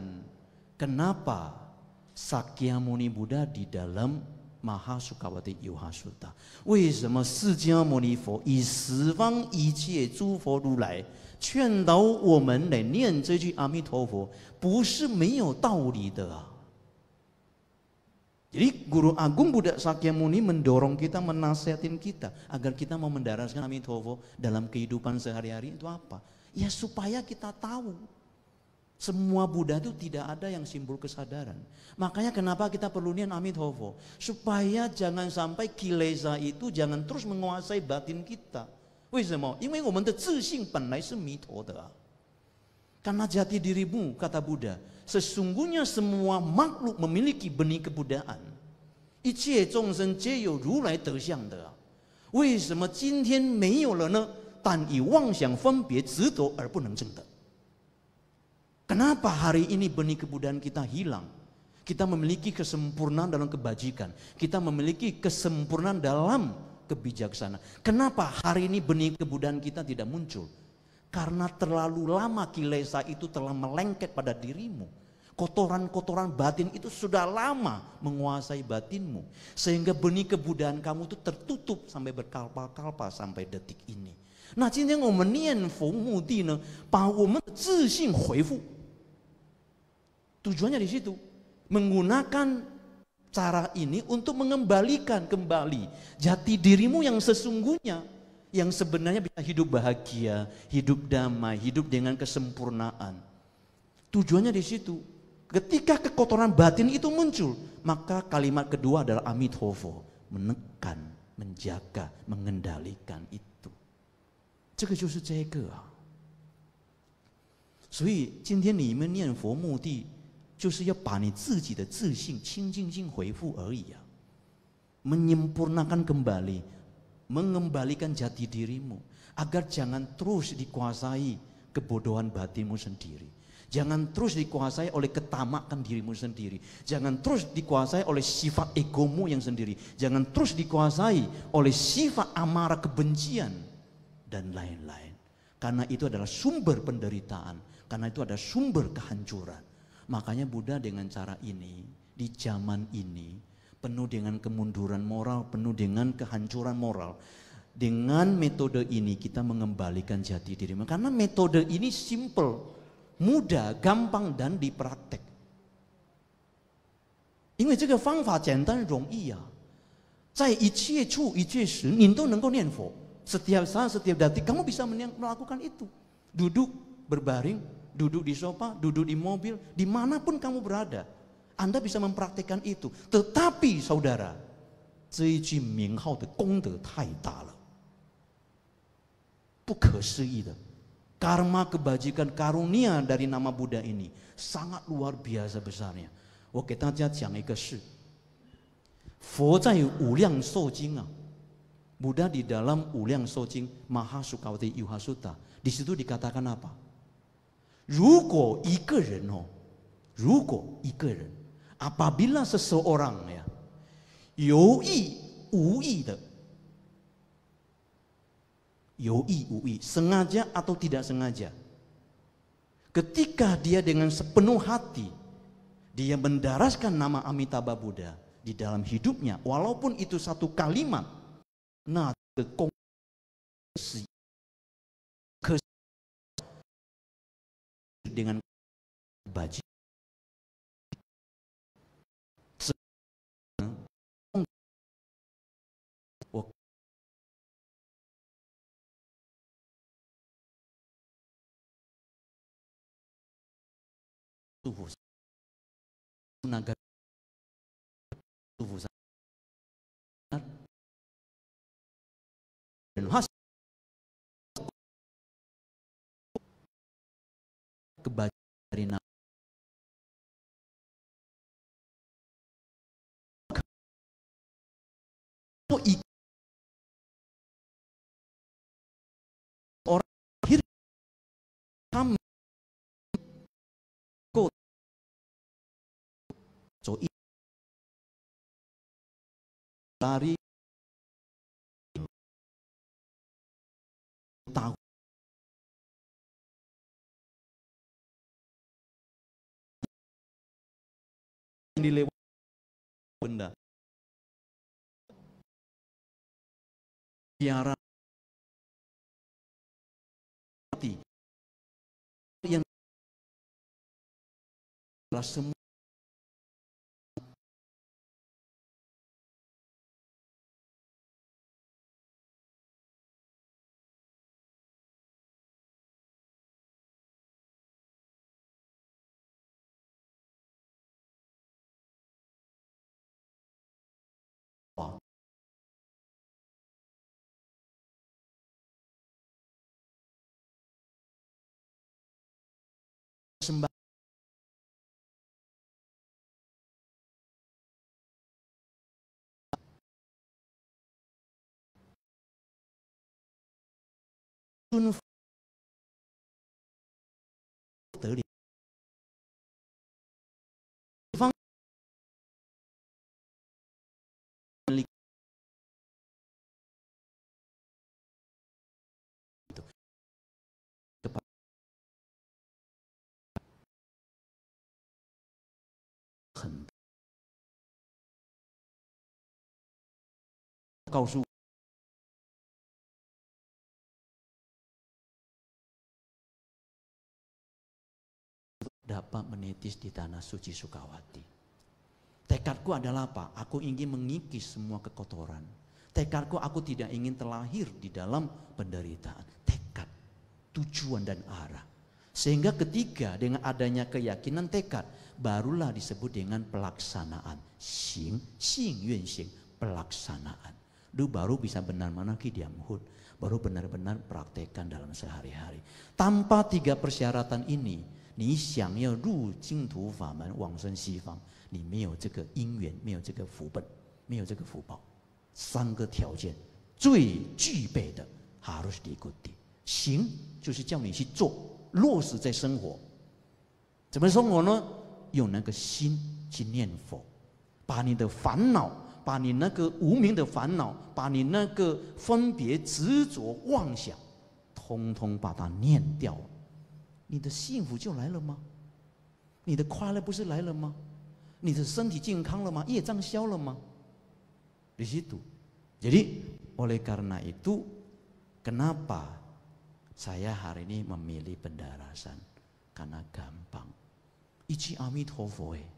kenapa Sakyamuni Buddha di dalam Maha Sukawati Yuhasuta，为什么释迦牟尼佛以十方一切诸佛如来劝导我们来念这句阿弥陀佛，不是没有道理的啊！jadi Guru Agung Buddha Sakyamuni mendorong kita, menasihatin kita agar kita mau mendaraskan Amitabha dalam kehidupan sehari-hari itu apa? Ya supaya kita tahu semua Buddha itu tidak ada yang simbol kesadaran. Makanya kenapa kita perlu nian Amitabha supaya jangan sampai kileza itu jangan terus menguasai batin kita. karena jati dirimu kata Buddha Sesungguhnya semua makhluk memiliki benih kebudayaan. Kenapa hari ini benih kebudayaan kita hilang? Kita memiliki kesempurnaan dalam kebajikan. Kita memiliki kesempurnaan dalam kebijaksanaan. Kenapa hari ini benih kebudayaan kita tidak muncul? Karena terlalu lama kilesa itu telah melengket pada dirimu. Kotoran-kotoran batin itu sudah lama menguasai batinmu. Sehingga benih kebudayaan kamu itu tertutup sampai berkalpa-kalpa sampai detik ini. Nah, Tujuannya di situ menggunakan cara ini untuk mengembalikan kembali jati dirimu yang sesungguhnya yang sebenarnya bisa hidup bahagia, hidup damai, hidup dengan kesempurnaan. Tujuannya di situ. Ketika kekotoran batin itu muncul, maka kalimat kedua adalah amithovo, menekan, menjaga, mengendalikan itu. Jadi, menyempurnakan kembali mengembalikan jati dirimu agar jangan terus dikuasai kebodohan batinmu sendiri. Jangan terus dikuasai oleh ketamakan dirimu sendiri. Jangan terus dikuasai oleh sifat egomu yang sendiri. Jangan terus dikuasai oleh sifat amarah kebencian dan lain-lain. Karena itu adalah sumber penderitaan. Karena itu ada sumber kehancuran. Makanya Buddha dengan cara ini, di zaman ini, penuh dengan kemunduran moral, penuh dengan kehancuran moral. Dengan metode ini kita mengembalikan jati diri. Karena metode ini simple, mudah, gampang dan dipraktek. Ini juga Iya. Setiap saat, setiap detik kamu bisa melakukan itu. Duduk berbaring, duduk di sofa, duduk di mobil, dimanapun kamu berada anda bisa mempraktikkan itu. Tetapi saudara, karma kebajikan karunia dari nama Buddha ini sangat luar biasa besarnya. Buddha di dalam Ulang Sojing Mahasukawati Yuhasuta di situ dikatakan apa? Jika jika 如果一个人哦，如果一个人 apabila seseorang ya, yoi yi wu yi de, yi sengaja atau tidak sengaja, ketika dia dengan sepenuh hati dia mendaraskan nama Amitabha Buddha di dalam hidupnya, walaupun itu satu kalimat, nah, kekongsi dengan baji tubuh Dan hasil kebajikan orang akhir lari tahu dilewat benda tiara mati yang semua 춤바 un Kau dapat menitis di tanah suci Sukawati. Tekadku adalah apa? Aku ingin mengikis semua kekotoran. Tekadku aku tidak ingin terlahir di dalam penderitaan. Tekad, tujuan dan arah. Sehingga ketiga dengan adanya keyakinan tekad barulah disebut dengan pelaksanaan. Xing, xing yuan xing, pelaksanaan. du baru bisa benar mana ki diamput baru benar-benar praktekkan dalam sehari-hari tanpa tiga persyaratan ini ni siang ya 入净土法门往生西方你没有这个因缘没有这个福本没有这个福报三个条件最具备的 harus di gun di 行就是叫你去做落实在生活怎么生活呢用那个心去念佛把你的烦恼把你那个无明的烦恼，把你那个分别、执着、妄想，通通把它念掉你的幸福就来了吗？你的快乐不是来了吗？你的身体健康了吗？业障消了吗？Yesu，Jadi oleh karena itu kenapa saya hari ini memilih pendarasan, karena gampang. Iji a m i t a b h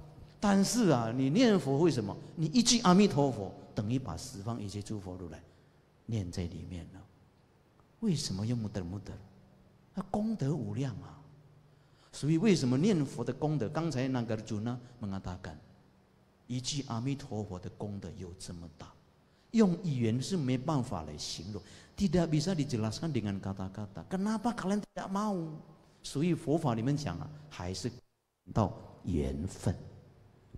但是啊，你念佛为什么？你一句阿弥陀佛，等于把十方一切诸佛如来念在里面了。为什么用不得不得？那功德无量啊！所以为什么念佛的功德？刚才那个主呢蒙阿达干，一句阿弥陀佛的功德有这么大，用语言是没办法来形容，tidak bisa dijelaskan dengan kata-kata。kenapa kalian tidak mau？所以佛法里面讲啊，还是到缘分。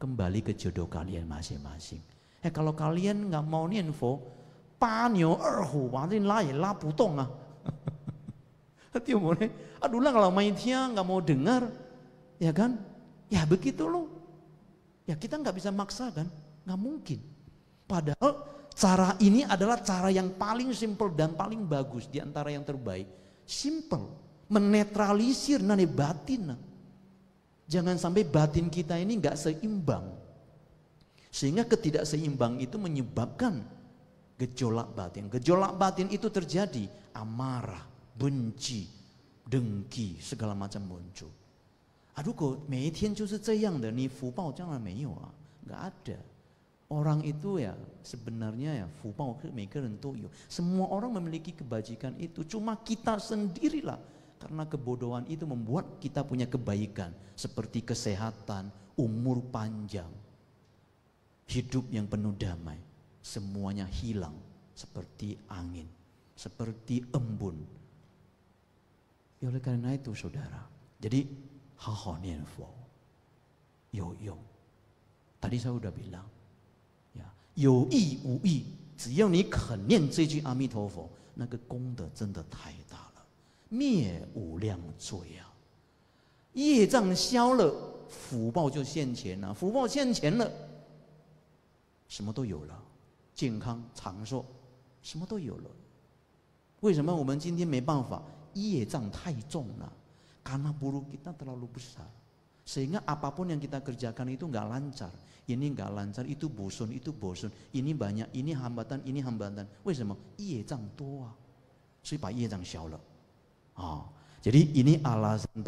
kembali ke jodoh kalian masing-masing. Eh kalau kalian nggak mau info, panyo erhu wanin lai la putong ah. *laughs* Hati umurnya, aduh lah kalau main dia nggak mau dengar, ya kan? Ya begitu loh. Ya kita nggak bisa maksa kan? Nggak mungkin. Padahal cara ini adalah cara yang paling simple dan paling bagus di antara yang terbaik. Simple, menetralisir nane batin. Nah. Jangan sampai batin kita ini nggak seimbang. Sehingga ketidakseimbang itu menyebabkan gejolak batin. Gejolak batin itu terjadi amarah, benci, dengki, segala macam muncul. Aduh Ah, 如果每一天就是这样的，你福报将来没有啊，nggak ada. Orang itu ya sebenarnya ya semua orang memiliki kebajikan itu. Cuma kita sendirilah karena kebodohan itu membuat kita punya kebaikan seperti kesehatan, umur panjang, hidup yang penuh damai. Semuanya hilang seperti angin, seperti embun. Ya oleh karena itu saudara, jadi hahonianfo, yo yo. Tadi saya sudah bilang, ya, yo i wu i, 只要你肯念这句阿弥陀佛，那个功德真的太大了。灭无量罪啊！业障消了，福报就现前了。福报现前了，什么都有了，健康长寿，什么都有了。为什么我们今天没办法？业障太重了，karma buruk kita terlalu besar，sehingga apapun yang kita kerjakan itu nggak lancar，ini nggak lancar，itu boson，itu boson，ini banyak，ini hambatan，ini hambatan。Wei, Iya, jadi, kenapa? jang tua, 为什么业障多啊？所以把业 a 消了。Jadi ini alasan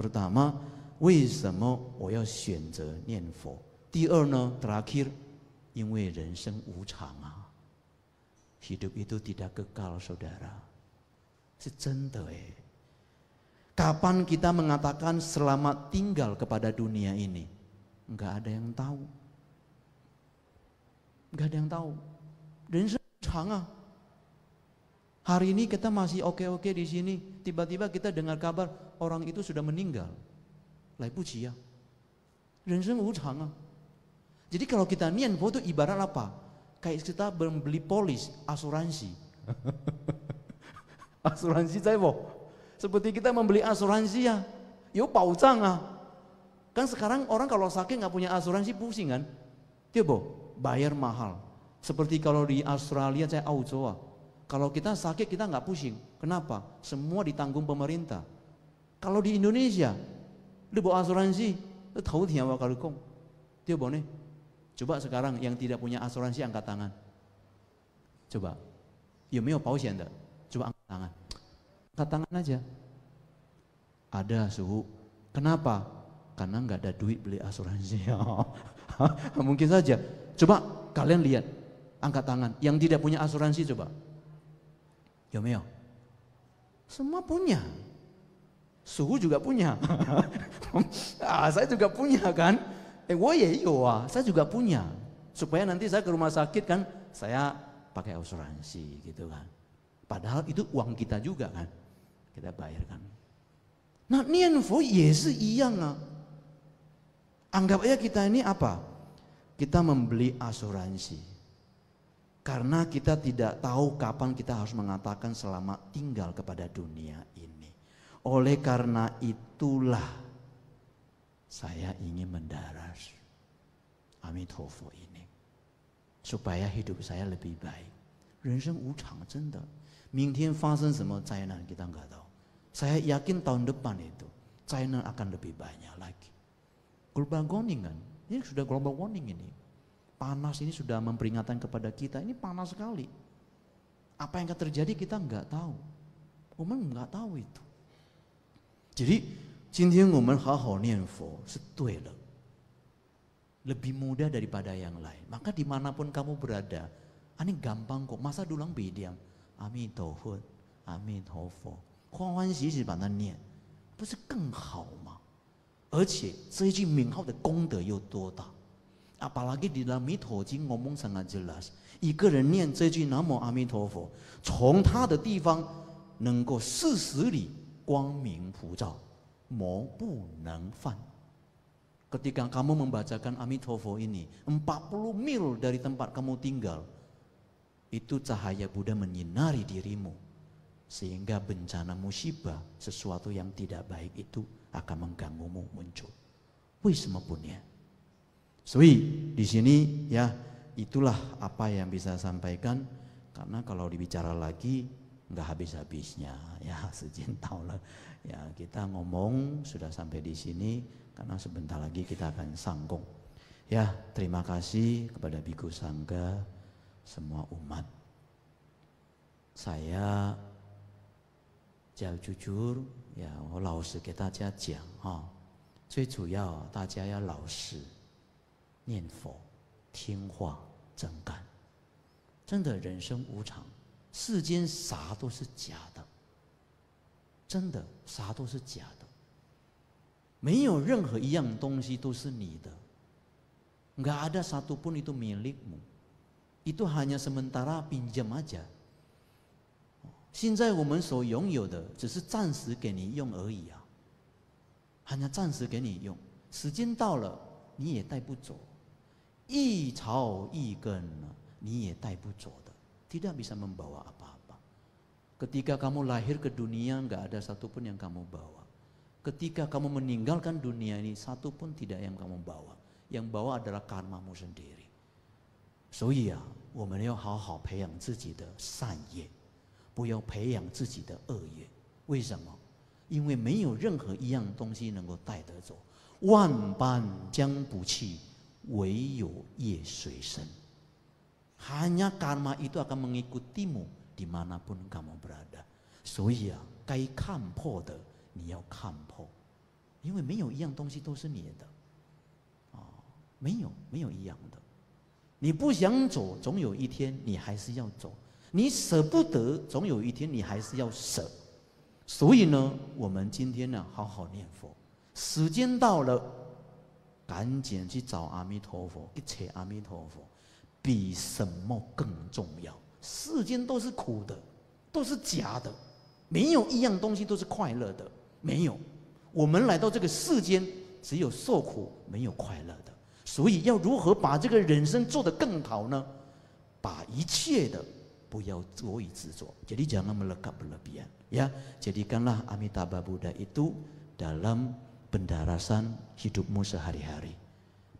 hidup itu tidak kekal saudara，是真的哎。Kapan kita mengatakan selamat tinggal kepada dunia ini? Enggak ada yang tahu. Enggak ada yang tahu. Hari ini kita masih oke-oke di sini, tiba-tiba kita dengar kabar orang itu sudah meninggal. Lai bu ya. Renseng wu ah. Jadi kalau kita nian itu ibarat apa? Kayak kita membeli polis, asuransi. *laughs* asuransi saya boh. Seperti kita membeli asuransi ya. Yo pautang ah. Kan sekarang orang kalau sakit nggak punya asuransi pusing kan? Dia boh, bayar mahal. Seperti kalau di Australia saya Ah. Kalau kita sakit kita nggak pusing. Kenapa? Semua ditanggung pemerintah. Kalau di Indonesia, lu bawa asuransi, lu tahu dia bakal kong. Dia bawa Coba sekarang yang tidak punya asuransi angkat tangan. Coba. Ya mau pau sih ya, anda. Coba angkat tangan. Angkat tangan aja. Ada suhu. Kenapa? Karena nggak ada duit beli asuransi. *laughs* Mungkin saja. Coba kalian lihat angkat tangan. Yang tidak punya asuransi coba. 有没有？semua punya. Suhu juga punya. *laughs* ah, saya juga punya kan. Eh, wo ye ah. saya juga punya. Supaya nanti saya ke rumah sakit kan, saya pakai asuransi gitu kan. Padahal itu uang kita juga kan. Kita bayarkan. Nah, nian fo ye Anggap aja kita ini apa? Kita membeli asuransi. Karena kita tidak tahu kapan kita harus mengatakan selamat tinggal kepada dunia ini. Oleh karena itulah saya ingin mendaras Amitofo ini. Supaya hidup saya lebih baik. 人生无常，真的，明天发生什么灾难 kita nggak tahu. Saya yakin tahun depan itu China akan lebih banyak lagi. Global warning kan? Ini sudah global warning ini. Panas ini sudah memperingatkan kepada kita, ini panas sekali. Apa yang akan terjadi kita nggak tahu. umum nggak tahu itu. Jadi, Lebih mudah daripada yang lain. Maka dimanapun kamu berada, ini gampang kok. Masa dulang beda Amin tohun, amin tofo. Huan huan xi xi 把它念，不是更好吗？而且这一句名号的功德有多大？Apalagi di dalam ngomong sangat jelas. Ketika kamu membacakan Amitofo ini empat puluh mil dari tempat kamu tinggal Itu cahaya Buddha menyinari dirimu Sehingga bencana musibah Sesuatu yang tidak baik itu Akan mengganggumu muncul Wis maupun punya. Sui, di sini ya itulah apa yang bisa sampaikan karena kalau dibicara lagi nggak habis-habisnya *laughs* ya sejin lah ya kita ngomong sudah sampai di sini karena sebentar lagi kita akan sangkung ya terima kasih kepada Biku Sangga semua umat saya jauh jujur ya, kita 我老实给大家讲哈、哦，最主要大家要老实。念佛，听话，真干。真的，人生无常，世间啥都是假的。真的，啥都是假的。没有任何一样东西都是你的。你看阿达沙都不，你都没立目，你都 hanya sementara pinjam aja。现在我们所拥有的只是暂时给你用而已啊，h a 暂时给你用，时间到了你也带不走。一草一根你也带不走的，tidak bisa membawa apa-apa. Ketika kamu lahir ke dunia, enggak ada satu pun yang kamu bawa. Ketika kamu meninggalkan dunia ini, satu pun tidak yang kamu bawa. Yang bawa adalah karmanmu sendiri. 所以啊，我们要好好培养自己的善业，不要培养自己的恶业。为什么？因为没有任何一样东西能够带得走，万般将不去。唯有业随身。Hanya karma itu akan mengikutimu dimanapun kamu berada. So ya, 该看破的你要看破，因为没有一样东西都是你的。啊，没有，没有一样的。你不想走，总有一天你还是要走；你舍不得，总有一天你还是要舍。所以呢，我们今天呢，好好念佛，时间到了。赶紧去找阿弥陀佛，一切阿弥陀佛，比什么更重要？世间都是苦的，都是假的，没有一样东西都是快乐的，没有。我们来到这个世间，只有受苦，没有快乐的。所以要如何把这个人生做得更好呢？把一切的不要过于执着。印尼讲那么了，看不乐彼岸，呀，即系讲啦，阿弥陀佛，Buddha，itu，dalam。pendarasan hidupmu sehari-hari.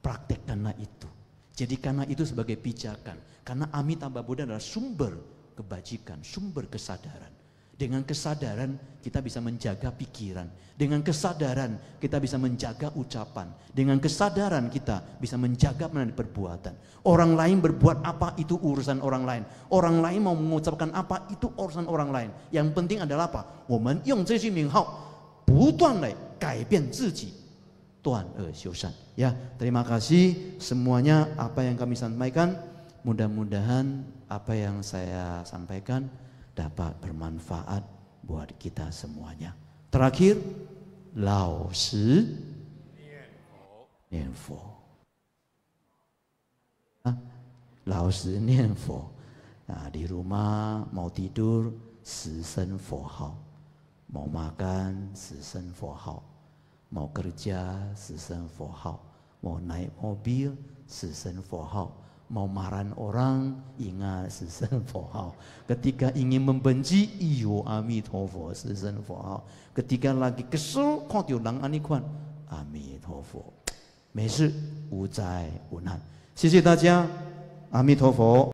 praktek karena itu. Jadi karena itu sebagai pijakan. Karena Amitabha Buddha adalah sumber kebajikan, sumber kesadaran. Dengan kesadaran kita bisa menjaga pikiran. Dengan kesadaran kita bisa menjaga ucapan. Dengan kesadaran kita bisa menjaga perbuatan. Orang lain berbuat apa itu urusan orang lain. Orang lain mau mengucapkan apa itu urusan orang lain. Yang penting adalah apa? Woman 不断的改变自己，断恶修善 ya terima kasih semuanya apa yang kami sampaikan mudah-mudahan apa yang saya sampaikan dapat bermanfaat buat kita semuanya terakhir lao Shi. nian Fu. lao Shi nian Fu. Nah, di rumah mau tidur si sen Fu hao mau makan sesen fo hal, mau kerja sesen fo hal, mau naik mobil sesen fo hal, mau maran orang ingat sesen fo hal. Ketika ingin membenci, iyo a m i t a b h sesen fo hal. Ketika lagi kesel, kau t u l a n g ani kuan, Amitabha, 没事，无灾无难。谢谢大家 a m i t a b h